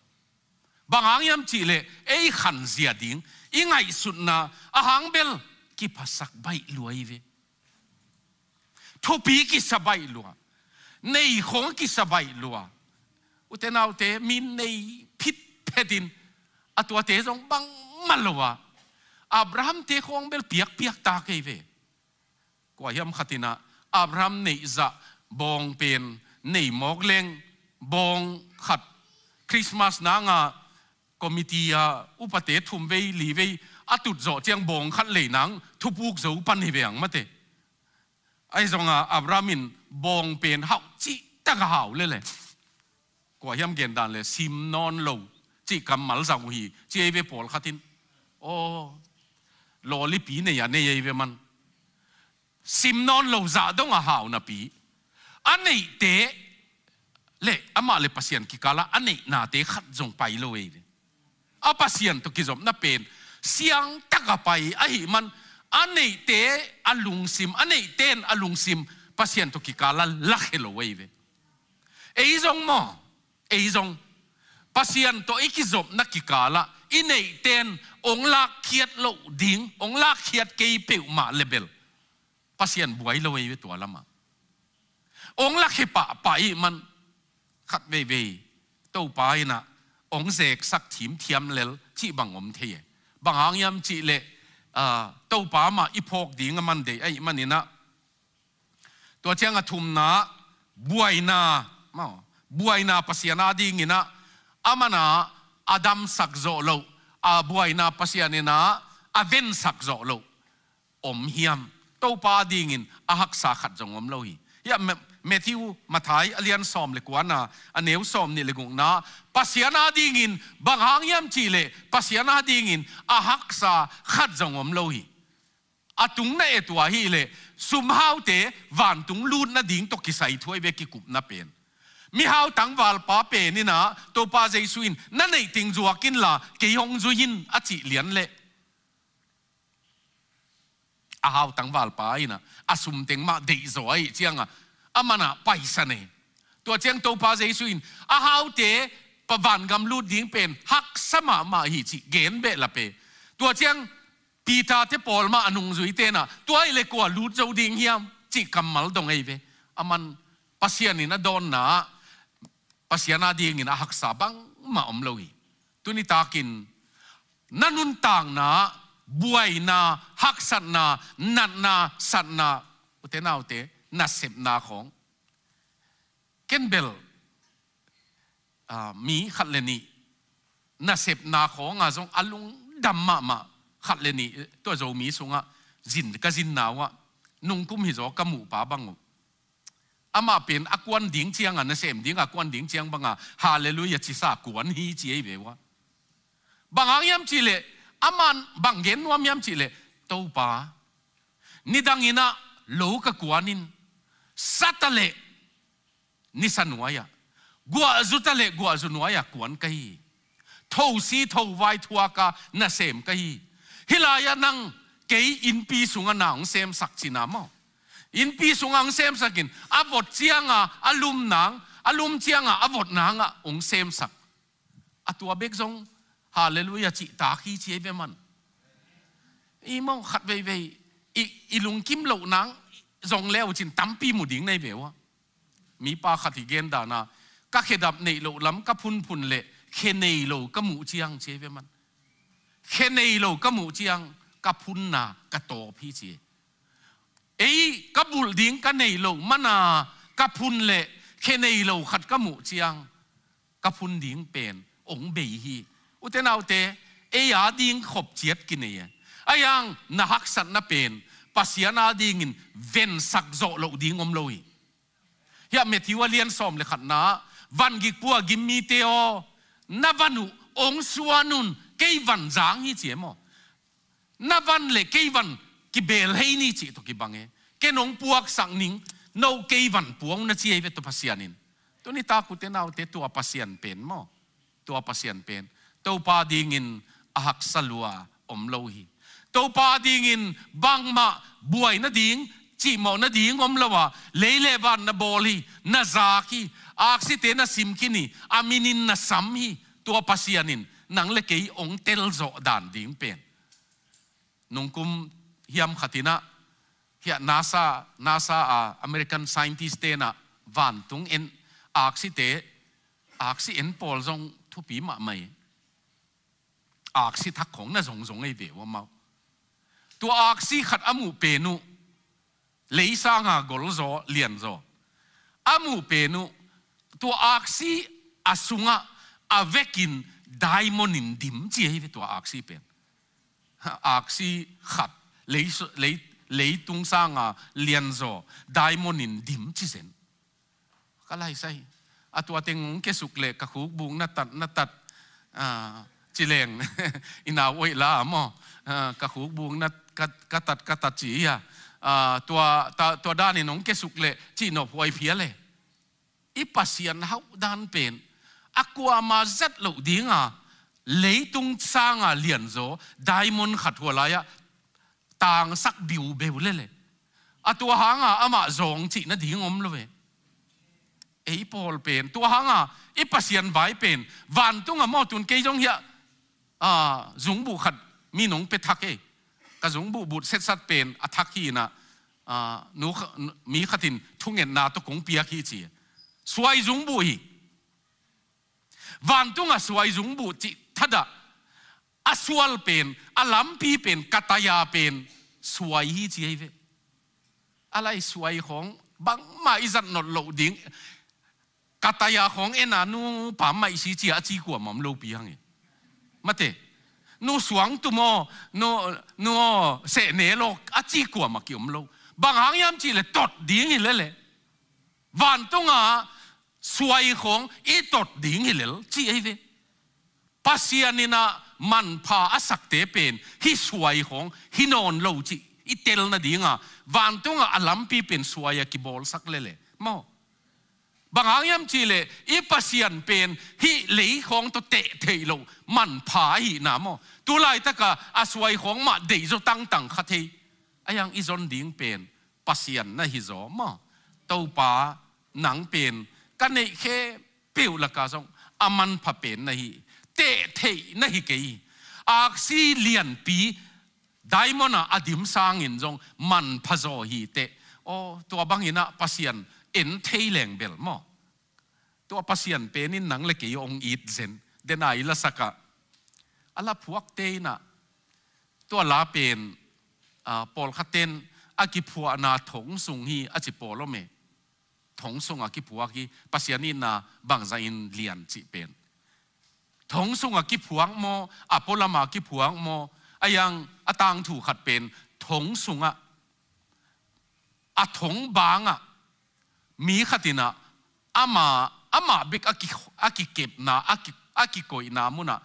bang ang yam chi le e khan zia ding i ngai sut na a hang bel ki pasak bai luai ve thu pi ki sabai lua nei khong ki sabai lua uten au te min nei phit pedin atua te zong bang malawa abraham te khong bel piak piak ta ke ve กว่าเฮียมขตินะอับรามนิจะบองเป็นนี่มอกเลงบองขัดคริสต์มาสนางาคอมีิตี้อุปเตทุมเวลีเวอตุดโจเจียงบองขัดเลยนังทุบุกเจปันหิเวียงมาเตไอ้จงอาอับรามินบองเป็นเฮาจิตะกะเฮาเลยเลยกว่าเฮียมเกณฑ์ดันเลยซิมนอนโลจิกำมัลสังหีจีเวปอลขัดินโอ้โลลิปีเนี่ยเนี่ยเวมัน sim non lo za dong a hau na pi anei te le ama le pasien ki kala anei na te khat jong pai lo ei a à, pasien to ki jom na pen siang taka pai a hi man anei te alung à sim anei ten alung à sim pasien to ki kala la khelo ei ve ei jong mo ei jong pasien to ikizop na ki kala inei ten ong la khiat lo ding ong la khiat ke pe ma level พัศย์บวยลอยไปตัวละมังองลักษิปะปะอีมันขัดเวเวตู้ปายนะ องเสกสักทีมเทียมเลลที่บังอมเทียบางอางยามจีเละตู้ปามาอีพอกดีงมันเดไอมันนี่นะตัวเชียงทุมนะบวยนะมาบวยนะพัศย์นาดีงนะอามานะอาดัมสักโจโลอาบวยนะพัศย์นี่นะอาเวนสักโจโลอมเฮียม to pa ding in ahak sa khat jong om lo hi ya Matthew Mathai alian som le kuana aneu som ni legung na pasiana ding in banghang yam Chile, le pasiana ding in ahak sa khat jong om hi atung na etwa hi le sumhau te van tung lut na ding to kisai thoi ve ki kup na pen mi hau tang wal pa pe ni na to pa jaisu in na nei ting zuakin la ke hong zu hin achi lian le อาหาวตังวัลไปนะอาสุมเต็งมาดีจ้อยเจียงอ่ะอามันอ่ะไปสนตัวเจียงตัวพาเจสุนอาหาวเตประวันกำลูดดิ้งเป็นฮักสมามาหิจิเกณฑ์เบลเปตัวเจียงปีตาเทปอลมาอนุงจุยเตนะตัวไอเลกัวลูดเจ้าดิ้งเฮียมจิกำมัลตรงไอเวอามันปัสยานินะโดนนะปัสยานาดิ้งนะฮักสาบังมาอมลอยตัวนี้ตากินนันุนต่างนะ buai na hak sat na nat na sat na ute na ute na sep na khong ken bel mi khat le ni na sep na khong a zong alung dam ma ma khat le ni to zo mi sunga zin ka zin na wa nung kum hi zo ka mu pa bangu ama pen akwan ding chiang an sem ding akwan ding chiang banga hallelujah chi sa kwan hi chi ei be wa bangang yam chi le aman bangen wa miam chile to pa ni nidangina lo ka kuanin satale ni sanuaya gua azutale gua azunuaya kuan kai thâu si thâu vai thua ka na sem kai hilaya nang kei in pi sunga nang sem sak china mo in pi sunga ang sem sakin avot chianga alum nang alum chianga avot nanga ong sem sak atua bek zong ฮาเลลูยาจิตาขี้เชียเบมัน อีมองขัดเวเวอีลุงกิมโหลนังจงแล้วจินตั้มปีหมุดิ่งในเบวะมีปลาขัดที่เกนดานาก็เคดับในโลล้ำก็พุนพุนเละเคในโลก็หมูเชียงเชียเบมันเคในโลก็หมูเชียงก็พุนนากะโตพี่เชียเอ้ก็บุลดิ่งก็ในโลมนากะพุนเละเคในโลขัดก็หมูเชียงกะพุนดิ่งเป็นองเบฮีอุตนาอตเอเอยยดิ่งขบเจียดกินเองอายังนักสัตนับเป็นปัสยานาดิ่งินเวนสักโจโลดิ่งอมลอยเฮียเมทิวเลียนสอมเลยขัดนะวันกิปัวกิมมีเตโอนับวันุองสวานุนเกวันจางฮิเจีมอนับวันเลเกวันกิเบลเฮนี่จิตุกิบังเอเกนงปัวสังนิงนนเกวันปัวงนัจนเจีเวตุปัสยานินตัวนี้ตาคุเตนาอตเอตัวปัสยานเป็นมอตัวปัสยานเป็น Taupa dingin ahak salwa omlohi. Taupa dingin bangma buhay na ding chimo na ding omlawa leileban na boli na zaki aksite na simkini aminin na samhi tua pasianin nang lekei ong telzo dan ding pen. Nung kum hiam katina hiya nasa nasa uh, American scientist te na vantung en aksi te aksi en polzong tupi ma may อากสิทักของน่ะสงสงไอเดียวมาตัวอากสิขัดอมูเปนุเลยสร้างากลโซเลียนโซอมูเปนุตัวอากสิอสุงะอเวกินไดมอนินดิมเจียให้ตัวอากสิเป็นอากสิขัดเลยเลยเลยตุงสร้างาเลียนโซไดมอนินดิมจีเซนก็ไล่ใส่อตัวเต็งงงเกสุกเล็กกะหูบุงนัตัดนัตัดอ่า chỉ leng ina oi la mo ah, ka khu buông na cắt ka tat ka tat chi ya ah, tua ta tua dan này nong kết suk lệ chỉ nộp hoài phía lệ, i pasian hau dan pen akwa ma zat lo dinga lấy tung sang à liền gió diamond khát hoa à, tàng sắc biểu bèo lê lệ, à tua hang à ama zong chỉ nát điên om luôn ấy Paul pen tua hang à ít pasian vài pen vạn tung à mau tuần cây giống hiện จงบุขัดมีหนงเป็ดทักเอกระจงบุบุดเซตสัตเป็นอัทักขีนะนูมีขัดินทุ่งเงินนาตุกงเปียขี้จีสวยจงบุฮีวันตุงอ่ะสวยจงบุจิทัดะอสวลเป็นอลัมพีเป็นกัตยาเป็นสวยฮีจีเวอะไรสวยของบางมาอิจันนดโลดิงกัตยาของเอ็นานูปาาไม่สีเจียจีกว่ามัอมโลปียังเอมาเตนูสวงตุโมนูนูเสเนโลอจีกัวมาเกี่ยมโลบางหางยามจีเลยตดดิ้งอีเลยเลยวันตุงอสวยของอีตดดิ้งอีเลยจีไอเวปัสยานินะมันพาอสักเตเป็นฮิสวยของฮินอนโลจีอีเตลนาดิ้งอ่ะวันตุงอ่ะอลัมปีเป็นสวยกิบอลสักเลยเลยมอบางอย่างจีเลอีปัสยันเป็นฮิหลีของตัวเตะเทโลมันผาหินามอตัวไล่ตะกะอาศัยของมาเดียวตั้งตั้งคทีอายังอีจนดิ้งเป็นปัสยันนะฮิจอมอเต้าป่าหนังเป็นกันเนแคเปียวละกาซงอามันผาเป็นนะฮิเตะเทนะฮิเกยอาซีเลียนปีไดมอนะอดิมสางอินจงมันผาโซฮิเตโอตัวบางอินะปัสยันเอ็นเทแหลงเบลมอตัวพัศยันเป็นนินหนังเล็กยองอีดเซนเดนายละสักะอัลลพวกเตนะตัวลาเป็นปอลคาเตนอากิพัวนาถงสุงฮีอาจิปอลเมถงสุงอากิพัวกีพัศยันนินาบังใจอินเลียนจิเป็นถงสุงอากิพัวงโมอปอลมากิพัวงโมอายังอตางถูกขัดเป็นถงสุงอะอถงบางอะมีขัดินะอามาอามาบิกอากิอากิเก็บนะอากิอากิโกยนะมุนะ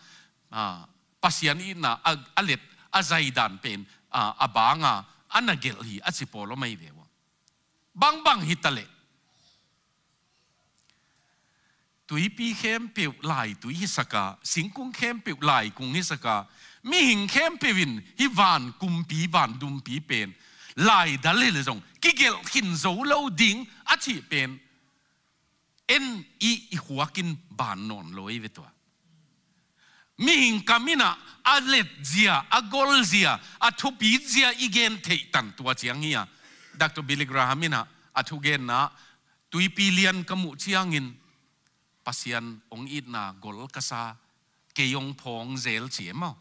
อ่าปัสยานีนะอาเลตอาใจดันเป็นอ่าอาบางอ่ะอันนั้นเกลีอาจิโปโลไม่เดียวบางบางฮิตาเลตุยปีเข้มเปียวไหลตุยฮิสกาสิงกุ้งเข้มเปียวไหลกุ้งฮิสกามีหิงเข้มเปียวินฮิวานกุมปีวานดุมปีเป็นไหลดัลเลยเลยจงกิเกลขินโซโลดิ้งอาชีพเป็นเอ็นอีหัวกินบานนอนลอยเวตัวมีหิงกามินะอาเล็ดเจียอากอลเจียอาทุปีเจียอีเกนเทตันตัวเจียงเฮียดักตัวบิลกราฮามินะอาทุเกนนะตุยปีเลียนกมุเชียงินปัสยันองอีดนากอลกษาเกยงพองเซลเจียมอ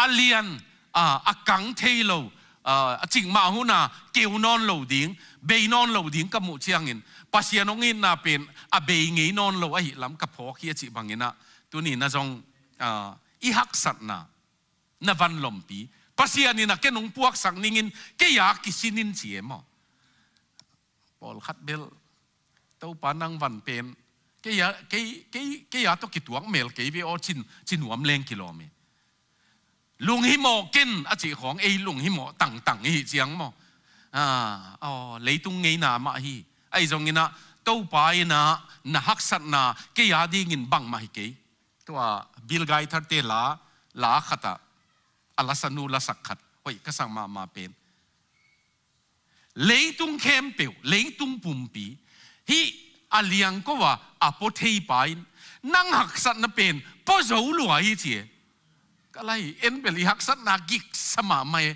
อาเลียนอาอกังเทโล uh, mà hu na kêu non lâu điếng bê non lâu điếng cặp mụ chiang in pasian ông in na pen à bê nghe non lâu ấy lắm cặp phó kia chị bằng in tu ni na zong i hắc sat na na van lom pi pasian in cái nông puak sang ning in cái ya kisin in chị em Paul khát tàu pa van pen cái ya cái cái cái ya kituang mel cái vi o chin chin uam ลุงฮิโมกินอาจีของไอ้ลุงฮิโมตังตังฮีเจียงมออ่าอ๋อเลยตุงเงินามาฮีไอ้จงเงินะตู้ไปนะนะฮักสัตนะกียาดีงินบังมาฮีเกตัวบิลไกทัดเตลาลาขัตะอัลสนูลสักขัดโอ้ยก็สั่งมามาเป็นเลยตุงเข้มเปียวเลยตุงปุ่มปีฮีอาเลียงก็ว่าอโปเทยไปนั่งหักสัตนะเป็นพอจะอุลวรยเจีย kalai en beli haksat nagik sama mai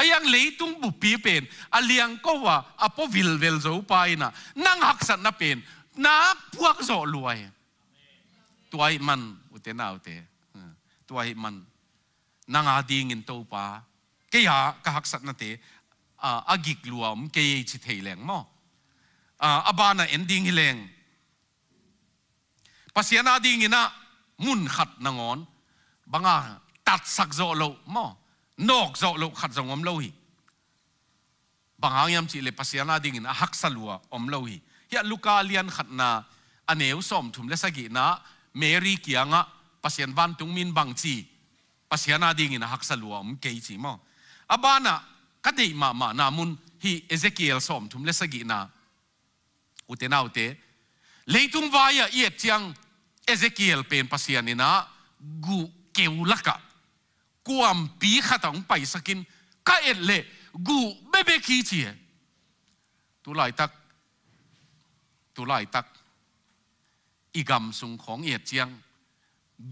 ayang leitung bupi pen aliang kowa apo vilvel zo paina nang haksat na pin na puak zo luai tuai man utena ute hmm. tuai man nang ading in topa kaya kahaksat na te agik luam kaya ichi theileng mo abana ending hileng pasiana ding ina mun khat nangon banga ตัดสักโจโลมอนอกโจโลขัดจงอมโลฮีบางอย่างจีเลปัสยานาดิ่งนะฮักสลัวอมโลฮียะลูกาเลียนขัดนาอันเอวสมถุมเลสกินะเมรีเกียงะปัสยานวันตุงมินบางจีปัสยานาดิ่งนะฮักสลัวอมเกยจีมออาบานะกัดมามานามุนฮีเอเซเกียลสมถุมเลสกินะอุเตนาอุเตเลยตุงวายะเอียดจียงเอเซเกียลเป็นปัสยานินะกูเกวลักะความปีขัดของไปสกินก็เอ็ดเละกูเบเบกี้เจียตุลายตักตุลายตักอีกำสุงของเอ็ดเจียง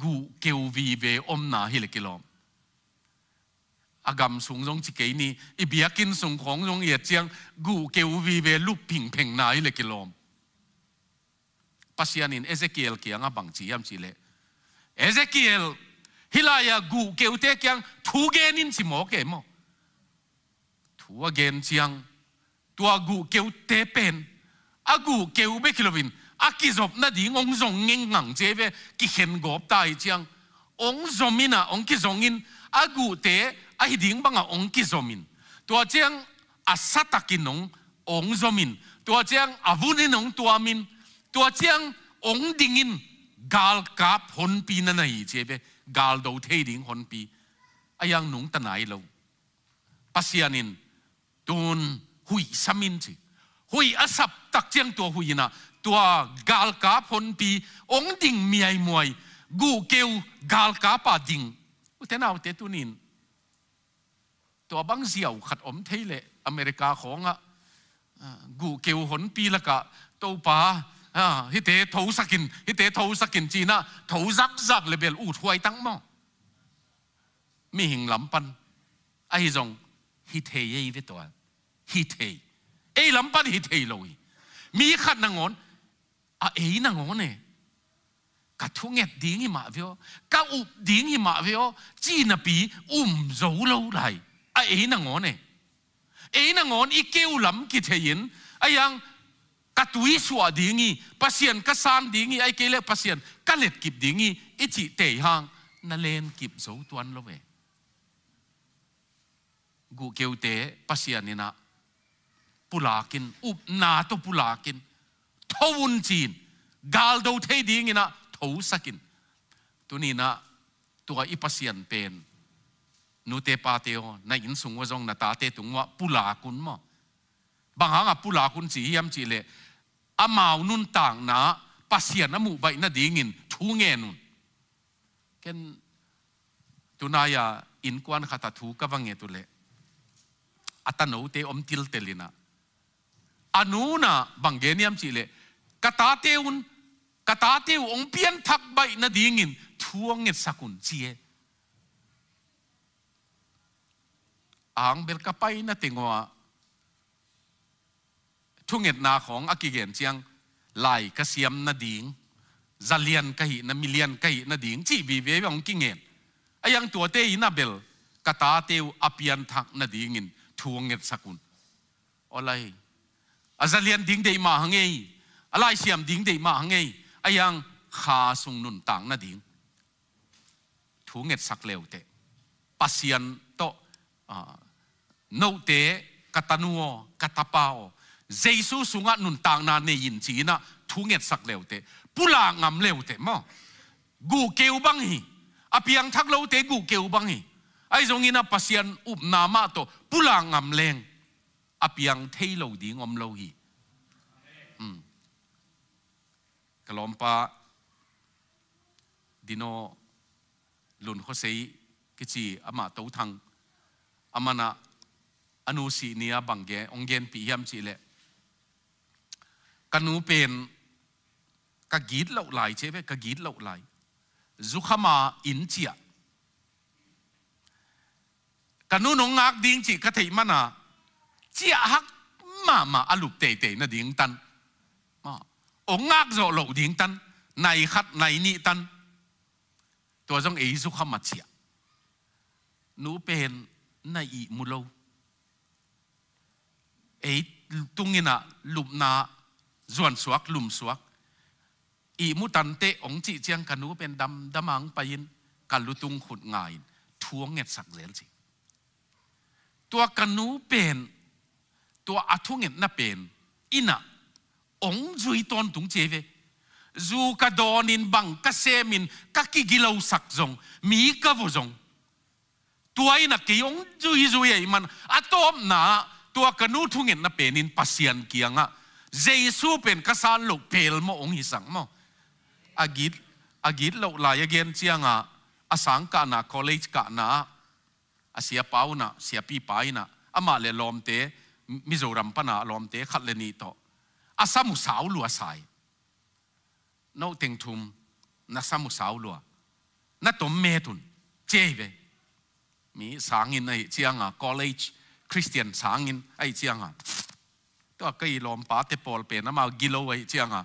กูเกววีเวอมนาฮิเลกิลอมอากำสุงจงจิเกนี้อีเบียกินสุงของจงเอ็ดเจียงกูเกววีเวลูกพิงเพ่งนาิเลกิลอมปัสยานินเอเซเกียลเกียงอบังจียมจีเลเอเซเกียล hilaya gu kêu te kyang thu gen in si mo ke mo thu gen chiang tua gu kêu te pen a gu kêu be kilovin a ki zop na ding ong zong ngeng ngang che ve ki hen gop tai chiang ong zomina ong ki zongin a gu te a hi ding banga ong ki zomin tua chiang a satakin nong ong zomin tua chiang avunin ong tua min tua chiang ong dingin gal kap hon pi na na hi ve กาลดูเทดิงคนปีอายังหนุ่งตนายเราปัสยานินตูนหุยสมินสิหุยอสับตักเจียงตัวหุยนะตัวกาลกาพนปีองดิ่งมียมวยกูเกวกาลกาปาดิ่งอุเทนาอาเตตุนินตัวบางเสียวขัดอมเทเลอเมริกาของอ่ะกูเกวหนปีละกะตัวป้า à hi tế thấu sắc kinh hi tế thấu sắc kinh chi na thấu rắc rắc là bèn u thuai tăng mong mi hình ai hi dòng hi thế ấy với toàn hi thế ấy lắm pan hi thế rồi mi khát năng ngón à ấy năng ngón này cả thu nghe tiếng hi mạ vio cả u tiếng hi mạ vio chi na bí um dấu lâu lại à ấy năng ngón này ấy năng ngón ý kêu lắm kí thế yến ai ka tui suwa dingi pasien ka san dingi ai kele pasien ka let kip dingi ichi te hang na len kip zo tuan lo ve gu keu te pasien na, pulakin up na to pulakin thowun chin gal do the ding na tho sakin tu na tu tua ipasian pen nu te pa teo na in sung sungwa jong na ta te tungwa pula kun mo bang hanga pula kun chi hiam chi le amau nun tang na pasian amu bai na ding in thu nge nun ken tunaya in kwan khata thu ka wange tu le atano te om til telina anuna bangeniam chi le kata te un kata te ong pian thak bai na ding in thuang nge sakun chie ang bel kapai na tingwa ทุงเงินนาของอากิเกนเจียงลายกระเสียมนาดิงซาเลียนกะหินามิเลียนกะหินาดิงที่วีเวของกิเงนอายังตัวเตยนาเบลกตาเตวอภิยันทักนาดิงินทวงเงินสกุลอะไรอาซาเลียนดิงได้มาหงไงอะไรเสียมดิงได้มาหงไงอายังขาสุงนุนต่างนาดิงทวงเงินสักเลวเตปัสยันโตโนเตกตานัวกตาปาว giêsu sunga nun tang na ne yin chi na thu nget sak leu te pula ngam leu te mo gu keu bang hi apiang thak lo te gu keu bang hi ai zong ina pasian up na ma to pula ngam leng apiang thei lo di ngom lo hi um pa, dino lun kho sei kichi ama to thang amana Anu anusi niya bangge onggen pi yam chi le กันนูเป็นกะกีดเหล่าไหลเชฟกะกีดเหล่าไหลจุขมาอินเจียกันนูนงงักดิ้งจีกะเทมันอ่ะเจียฮักมามาอลุบเตเตนะดิ้งตันมาองงักโจโลดิ้งตันในขัดในนี่ตันตัวจงเอจุขมาเจียนูเป็นในอีมุโลเอตุงินะลุบนา dồn xuống lùm xuống ý mu tan tê ông chị chiang canu bên đâm đâm ang payin kalu tung khut ngài thuông nghẹt sạc dễ gì tua canu bên tua athu nghẹt na bên ina ông duy ton tung chế về dù cả đồ in bang cả xe mình các cái ghi lâu sạc mi mỹ cả vô rồng tua ina kì ông duy duy ấy mà atôm na tua canu thu nghẹt na bên in pasian kiang à เยซูเป็นกษัตริย์ลูกเพลมองหิสังมออากิดอากิดลูกลายเกนเจียงอ่ะอาสังกานะคอลเลจกานะอาเสียป้านาเสียปีไปนาอามาเลลอมเตมิโซรัมปนาลอมเตขัดเลนีโตอาสมุสาวลัวสายนกเต็งทุมนัสมุสาวลัวนัตมเมตุนเจเวมีสังอินไอเจียงอ่ะคอลเลจคริสเตียนสังอินไอเจียงอ่ะตัวก็่ีลมปาเตปอลเป็นน้ำเอากิโลไว้เจียงอ่ะ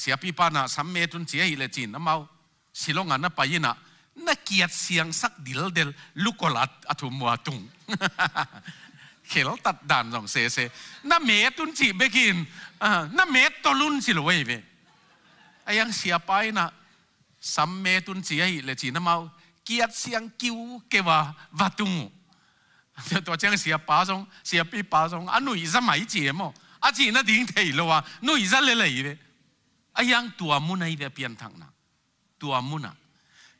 เสียพี่ป้านะสามเมตุนเสียเลจินน้ำเอาสิลงอันนั้นไปยินะนักเกียรติเสียงสักดิลเดลลูกกลัดอธุมัตุงเขลตัดด่านสองเซเซน้าเมตุนีีเบกินน้าเมตตลุนสิลวยเวไอยังเสียไปนะสามเมตุนเสียเลจินน้ำเอาเกียรติเสียงคิวเกว่าวัตุงเจ้า松，是比巴松，้า在买节么？啊，只那顶่了้女在来来的，啊，样多木那一点变น呐，多木呐，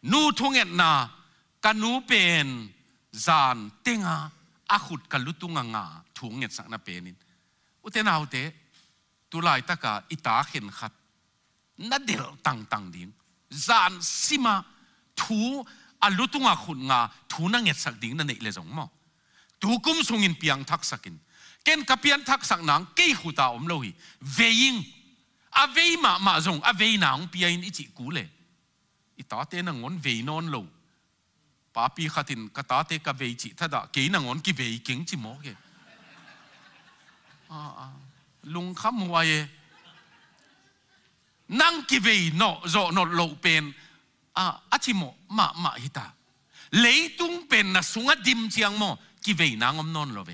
奴通也呐，干เ变赞ย啊，啊，ขุดกันลุตุงงาถุงเงี้ยสักนับเป็นนี่อุเทนเอาเตตุลายตะกาอิตาเห็นขัดนัดเดลตังตังดิ้งจานซิมาทูอาลุตุงอาขุนงาทูนังเงี้สักดิ้งนั่นเองเลยสงมอ tu kum sungin piang thak sakin ken kapian thak sak nang ke khuta om lo hi veing a vei ma ma zong a vei nang piain ichi kule ita te nang on vei non lo papi khatin kata te ka vei chi thada ke nang on ki vei king chi mo ke a a lung kham wa ye nang ki vei no zo no lo pen a achimo ma ma hita leitung pen na sunga dim chiang mo กิเวนางอมนนลเว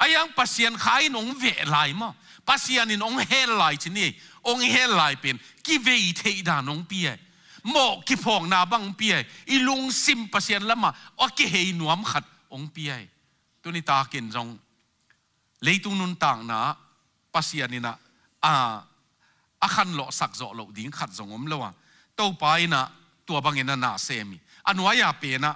อายังปัสยันขายนองเวลายมัปัสยันนองเฮลายชนีองเฮลายเป็นกิเวเทดานองเปียหมอกกิพองนาบังเปียอีลุงซิมปัสยันละมาอกิเฮนวมขัดองเปียตัวนี้ตาเกินจงเลยตุงนุนต่างนะปัสยันนี่นะอ่าอาคันหลอสักจอหลอดิ้งขัดจงอมละวะเต้าไปนะตัวบางเงินนาเซมีอันวายาเปนะ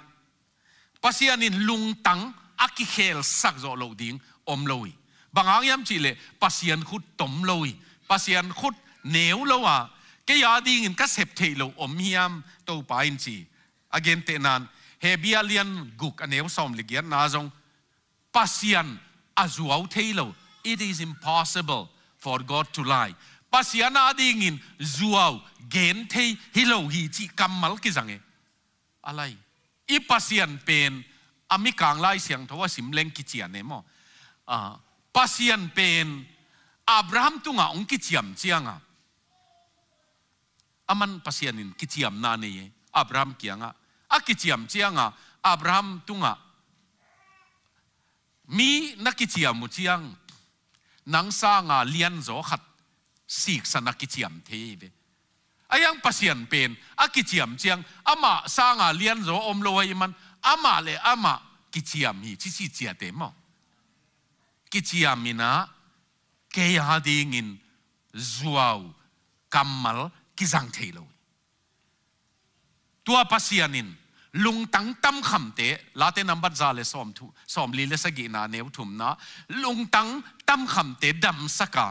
pasianin lungtang akihel sak zo lo ding om loi bangang yam chile pasian khut tom loi pasian khut neu lo wa ke ya ding in ka sep thei lo om hiam to pa in chi again te nan hebialian guk aneu som ligian na zong pasian azuau thei lo it is impossible for god to lie pasian ading in zuau gen thei hilo hi chi kamal ki zange alai อีปัสยันเป็นอามิกางไล่เสียงทว่าสิมเลงกิจยนเนี่ยมั้งอ่าปัสยันเป็นอับราฮัมตุงอ่ะองกิจยมเจียงอ่ะอามันปัสยันินกิจยมนานี่อับราฮัมเกียงอ่ะอากิจยมเจียงอ่ะอับราฮัมตุงอ่ะมีนักกิจยมมุเจียงนังสร้างอ่ะเลียนโจขัดสีกสนักกิจยมเทเว ayang pasian pen akichiam chiang ama sanga lian zo om loi man ama le ama kichiam hi chi chi chia te mo kichiam mina ke ha ding in zuaw kamal kizang thelo tua pasianin lung tang tam kham te la late number za le som thu som li le sagi na neu thum na lung tang tam kham te dam saka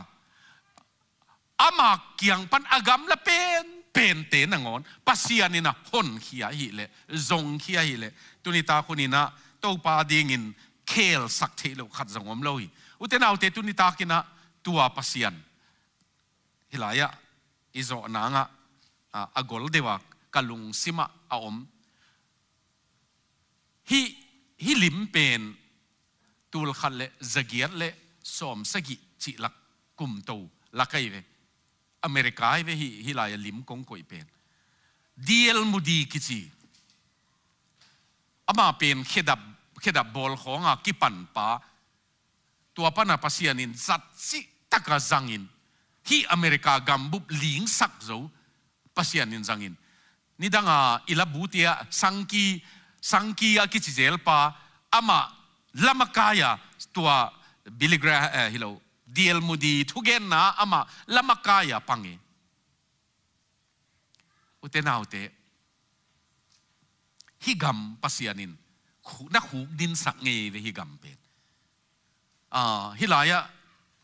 อามาเกียงปันอกรรมละเป็นเป็นเตนงอนปัสยานินะฮนเขียหิเลจงเขียหิเลตุนิตาคนนี้นะตปาดิงินเคลสักเทโลขัดสงมเลวิอุตนาอุเตตุนิตาคนน้ะตัวปัสยานฮิลายะอิโซนางะอากลเดวะกลุงซิมะอาอมฮิฮิลิมเป็นตูลขัดเลจเกียร์เลสอมสกิจิลักกุมโตลักไก่เว America ai ve hi hi lai lim kong pen deal mu di ki chi ama pen khedap khedap bol khonga ki pa tua pana pasian in zat chi taka zangin hi America gambup ling sak zo pasian in zangin nidanga ilabutia sangki sangki a ki pa ama lamakaya tua Billy Graham uh, เดียลมุดีทุเกนนาอามาละมากายาปังเออุเตนเอาเตฮิกัมปัสยานินนักหูดินสักเงยเวฮิกัมเป็นอ่าฮิลายะ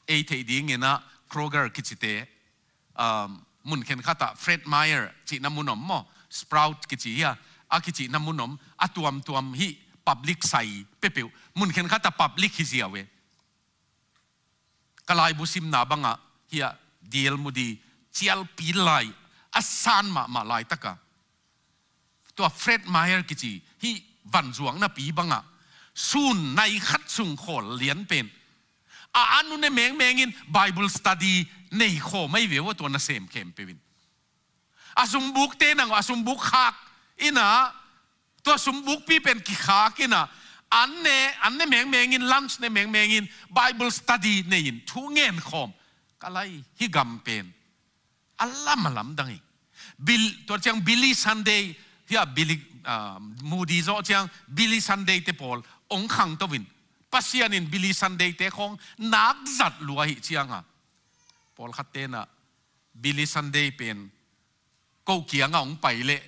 เอเทดีเงนะโครเกอร์กิจิเตอ่ามุนเข็นขาตาเฟร็ดไมเออร์จีนัมมุนอมมอสปราวต์กิจิเฮียอากิจินัมมุนอมอะตวมตวมฮิ public ใส่เปเปีวมุนเข็นขาตา public ฮิเซียเวกลายบุซิมนาบังอ่ะเฮียเดียลมุดีเจียลปีลายอัสานมามาลายตะกะตัวเฟรดมาเฮอร์กิจีฮีวันจวงนะปีบังอ่ะซูนในขัดสุงโขลเลียนเป็นอานุเนเมงเมงินไบเบิลสตัดีในโอไม่เวว่าตัวนั่นเซมเข้มเปวินอาสมบุกเตนังอาสมบุกขักอินะตัวสมบุกพี่เป็นกิขากินะ anne anne meng mengin lunch ne meng mengin bible study ne in thungen khom kalai hi gam pen alam alam dangi bil tor chang billy sunday ya billy moody zo chang billy sunday te pol ong khang to win pasian in billy sunday te khong nak zat lua hi chianga pol khatena billy sunday pen ko kianga ong pai le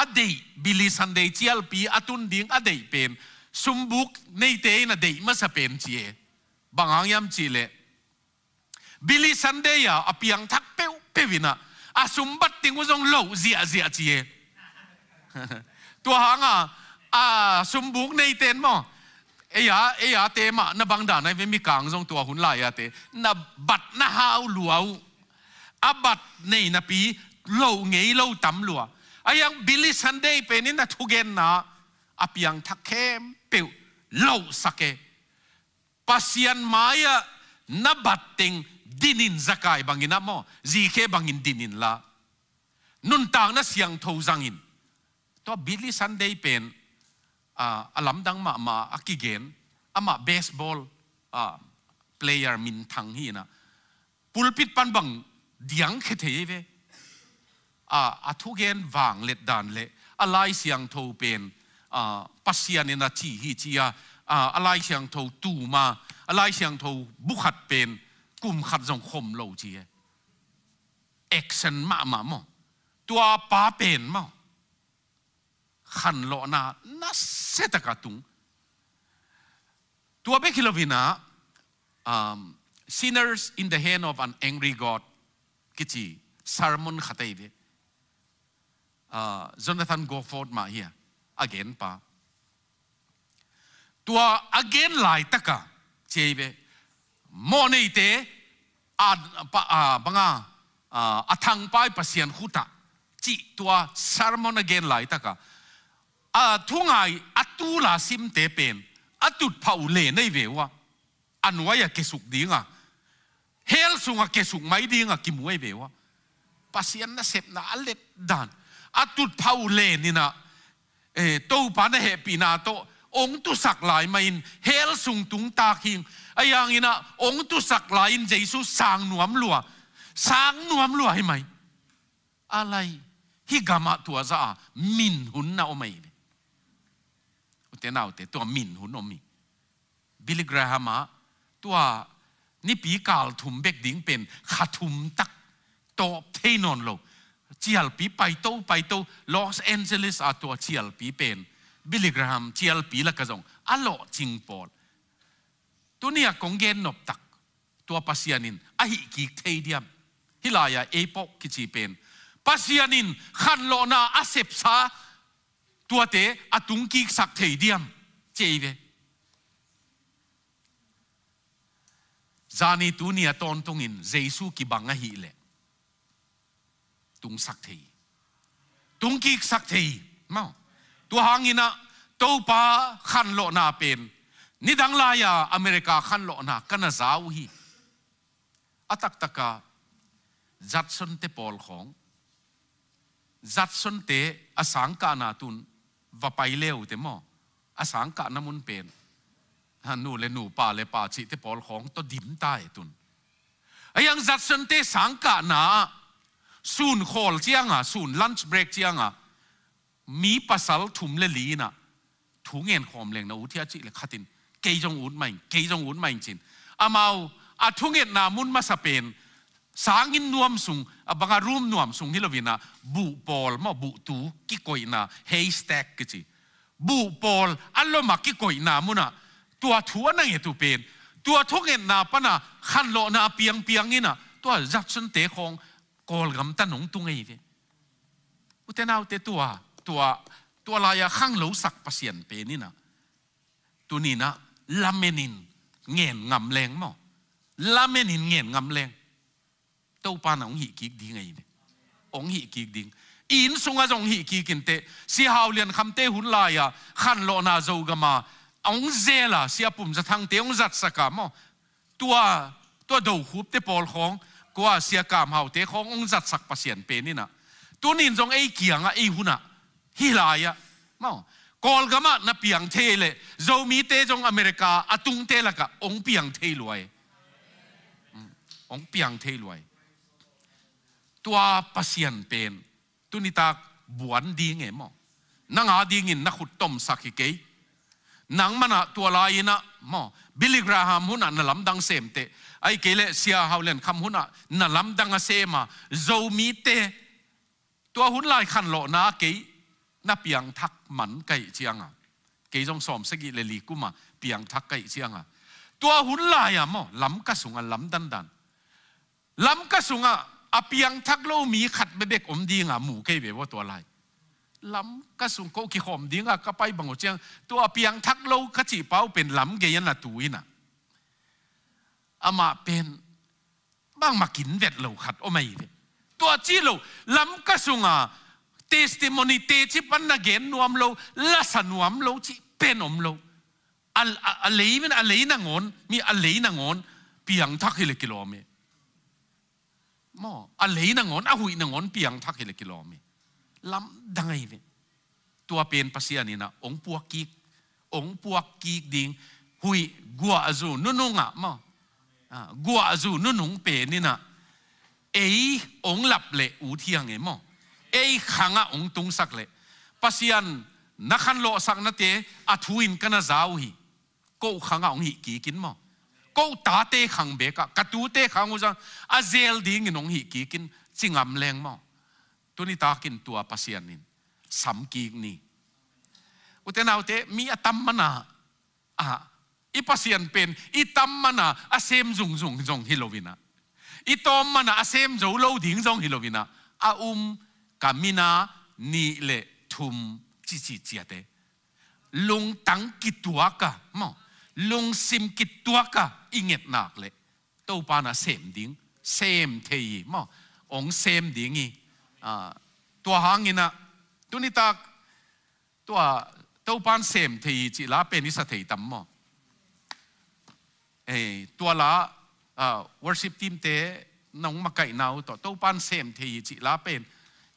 adei bili sunday chial pi atun ding adei pen sumbuk nei te na dei ma sa pen chie bangang yam chile, bili sunday ya apiang thak pe pe vina asum bat ting uzong lo zia zia chie tua hanga a sumbuk nei ten mo eya eya te na bang da na mi kang jong tua hun na bat na hau luau abat nei na pi lo ngei lo tam lua ayang bilis handay penin at hugen na apyang takem pew low sake pasian maya na batting dinin zakai bangin mo zike bangin dinin la nun nuntang na siyang tawzangin to bilis sunday pen uh, ah, alam dang ma ma akigen ama baseball uh, player mintang hina pulpit pan bang diang khetheve อาอทุกเงินวางเล็ดดานเลอะไรเสียงทูเป็นปัศยานินาทีฮิจียาอะไรเสียงทูตูมาอะไรเสียงทูบุขัดเป็นกุมขัดสงคมโลจีเอ็กซ์เซนมาหมาอมอตัวป้าเป็นหมอขันโลนานัสเซตกะตุงตัวเบคิลวินา sinners in the hand of an angry God กิจซ sermon ขัดเด uh, Jonathan Gofford ma hi again pa tua again lai taka chebe mo nei te a à, pa a à, banga a à, thang pai pasian khuta chi tua sermon again lai taka a thungai atula sim te pen atut phau le nei ve wa anwaya kesuk dinga hel sunga kesuk mai dinga kimwe ve wa pasian na sep na alet dan อัตุดพาวเลนี่นะเอตู้ปานเฮปีนาโตองตุสักลายมาอินเฮลสุงตุงตาคิงไอ้ยังอินะองตุสักลายอินเจสุสางนวมลัวสางนวมลัวให้ไหมอะไรฮิกามาตัวซามินหุนนาอไม่เนีเตนาเตตัวมินหุนอมีบิลกราฮามาตัวนี่ปีกาลถุมเบกดิงเป็นขาถุมตักโตเทนอนโล GLP pai to pai to Los Angeles a to GLP pen Billy Graham GLP la kazong alo à, ching pol tunia kongen nop tak tua pasianin ahi à, ki theidiam hilaya à, epo kichi pen pasianin khan lo na asep sa tua te atung ki sak theidiam cheive zani nia ton tungin Jesus ki banga hi le ตุงสักทีตุงกีกสักทีมังตัวหางินะตัวปาขันโลนาเป็นนี่ดังลายาอเมริกาขันโลนากันซะอาวฮีอัตักตะกาจัดสนเตปอลของจัดสนเตอสังกานาตุนว่าไปเลวเตมออสังกานามุนเป็นฮันนูเลนูปาเลปาจิเตปอลของตัวดิมใต้ตุนไอ้ยังจัดสนเตสังกานาสูนโคลเจียงอ่ะสูนลันช์เบรกเจียงอ่ะมีปสาวะถุมเลลีน่ะถุงเงินขอมแรงนะอุทิยจิเลขัดินเกยจงอุ่นไม่เกยจงอุ่นไม่จริงอามาอาถุงเงินนามุนมาสเปนสางินนวมสุงบางารณมนวมสุงฮิลวินะบุปอลมาบุตูกิโกยนาเฮสแตกกิจิบุปอลอัลลมากิโกยนามุนะตัวถัวนั่งเหตุเป็นตัวทุกเงินนาปะนะขันโลนาเปียงเปียงนี่นะตัวจัดชนเตของกอลกำตันนงตุงไงเดอุตนาอุตตัวตัวตัวลายข้างเหลาสักปรเสียนเปนี่นะตัวนี้นะลาเมนินเงียนงำแรงมั้งลาเมนินเงียนงำแรงเต้าปานองหิกิกดีไงเดองหิกิกดิงอินสุงาจงหิกิกินเตสีหาวเลียนคำเตหุนลายะขันโลนาโจกมาองเซล่ะเสียปุ่มจะท้งเตองจัดสกามงตัวตัวดูฮุบเตปอลของกว่าเสียกามเฮาเตขององจัดสักประเสียนเป็นนี่นะตัวนินจงไอเกียงอะไอหุนะฮิลายะมากอลกามะนับเปียงเทเลยเจมีเตจงอเมริกาอตุงเตละกะองเปียงเทลวยองเปียงเทลวยตัวประเสียนเป็นตัวนี้ตาบวนดีเงมอนังอาดีงินนักขุดต้มสักกิเกยนังมันะตัวลายนะมอบิลิกราฮัมหุนนันลำดังเซมเตไอ้เกลเสียเฮาเล่นคำหุนะน่ะลำดังเซมาโจมีเตตัวหุนลายขันโลนาเกนับเปียงทักมันไก่เชียงอ่ะเกยจงสอมสกิเลลีกุมาเปียงทักไก่เชียงอ่ะตัวหุนลายอ่ะมอลำกระสุงอ่ะลำดันดันลำกระสุงอ่ะอเปียงทักโลมีขัดเบกอมดีงอ่ะหมู่เกยเบว่าตัวลายลำกระสุงโกกิหอมดีงอ่ะก็ไปบังโอเชียงตัวเปียงทักโลกระจีเป้าเป็นลำเกยันละตุยน่ะอามาเป็นบ้างมากินเวทเราวขัดโอไม่ตัวจีโลลำกระสุงอ่ะเตสติมอนิเตจิปันนาเกนนวมโลลาสนวมโลจิเป็นอมโลอัลอัลเลยมันอัลเลยนางอนมีอัลเลยนางอนเปียงทักฮิเลกิโลเมมออัลเลยนางอนอหุยนางอนเปียงทักฮิเลกิโลเมลำดังไงเนี่ตัวเป็นภาษาอนนี้นะองปวกกีองปวกกีดิงหุยกัวอจูนุนงะมอกัวจูนุนงเปนี่นะเอ๋องหลับเละอูเทียงเอ๋มงเอ๋ขังอ่ะองตุงสักเละปัสยันนักขันโลสักนัเตอัทุินกันนะจาวฮีก็ขังอ่ะองฮิกีกินมัโก็ตาเตขังเบกะกัตูเตขังอุจังอาเซลดิ้งนองฮิกีกินจิงอำแรงมังตัวนี้ตากินตัวปัสยันนินสัมกีนี่อุเนาอุเตมีอตัมมนาอ่ะอีพัศยันเป็นอีตัมมันอะอาเซมจงจงจงฮิโลวินะอีตอมมันอะอาเซมจูโลดิ่งจงฮิโลวินะอาอุมกามินานีเลทุมจิจิเจียเตลุงตังกิตัวกะมอลุงซิมกิตัวกะอิงเงตนักเลตปานาเซมดิ่งเซมเทีมอองเซมดิ่งอีตัวหางินะตุนิตาตัวตปานเซมเทีจิลาเป็นนิสเทีตัมมอเอตัวละเอ่อชิปท h มเตะน้เตนงมาไก่นาวต่อเต้าปันเซมเทียจิลาเป็น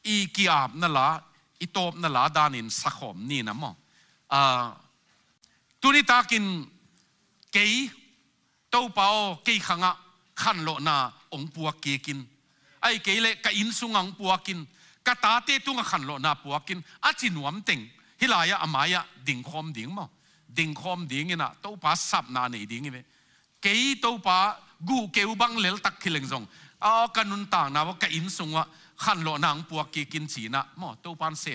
อีกีอาบนั่นละอีโตบนั่นละดานินสักขมนี่นะมองอ่ตุนิตากินเกยต้าเปาเกยขังะขันโลนาองปัวเกกินไอเกยเล็กอินสุงังปัวกินกตาเตตุงขันโลนาปัวกินอาจินวมติงฮิลายะอมายะดิงคอมดิงมองดิงคอมดิเงนะเต้าปาสับนาในดิ่งี้ย kee tou pa gu keu bang lel a k l i n g jong a kanun tang na wa ka in sung wa k h a lo c h mo t o n s e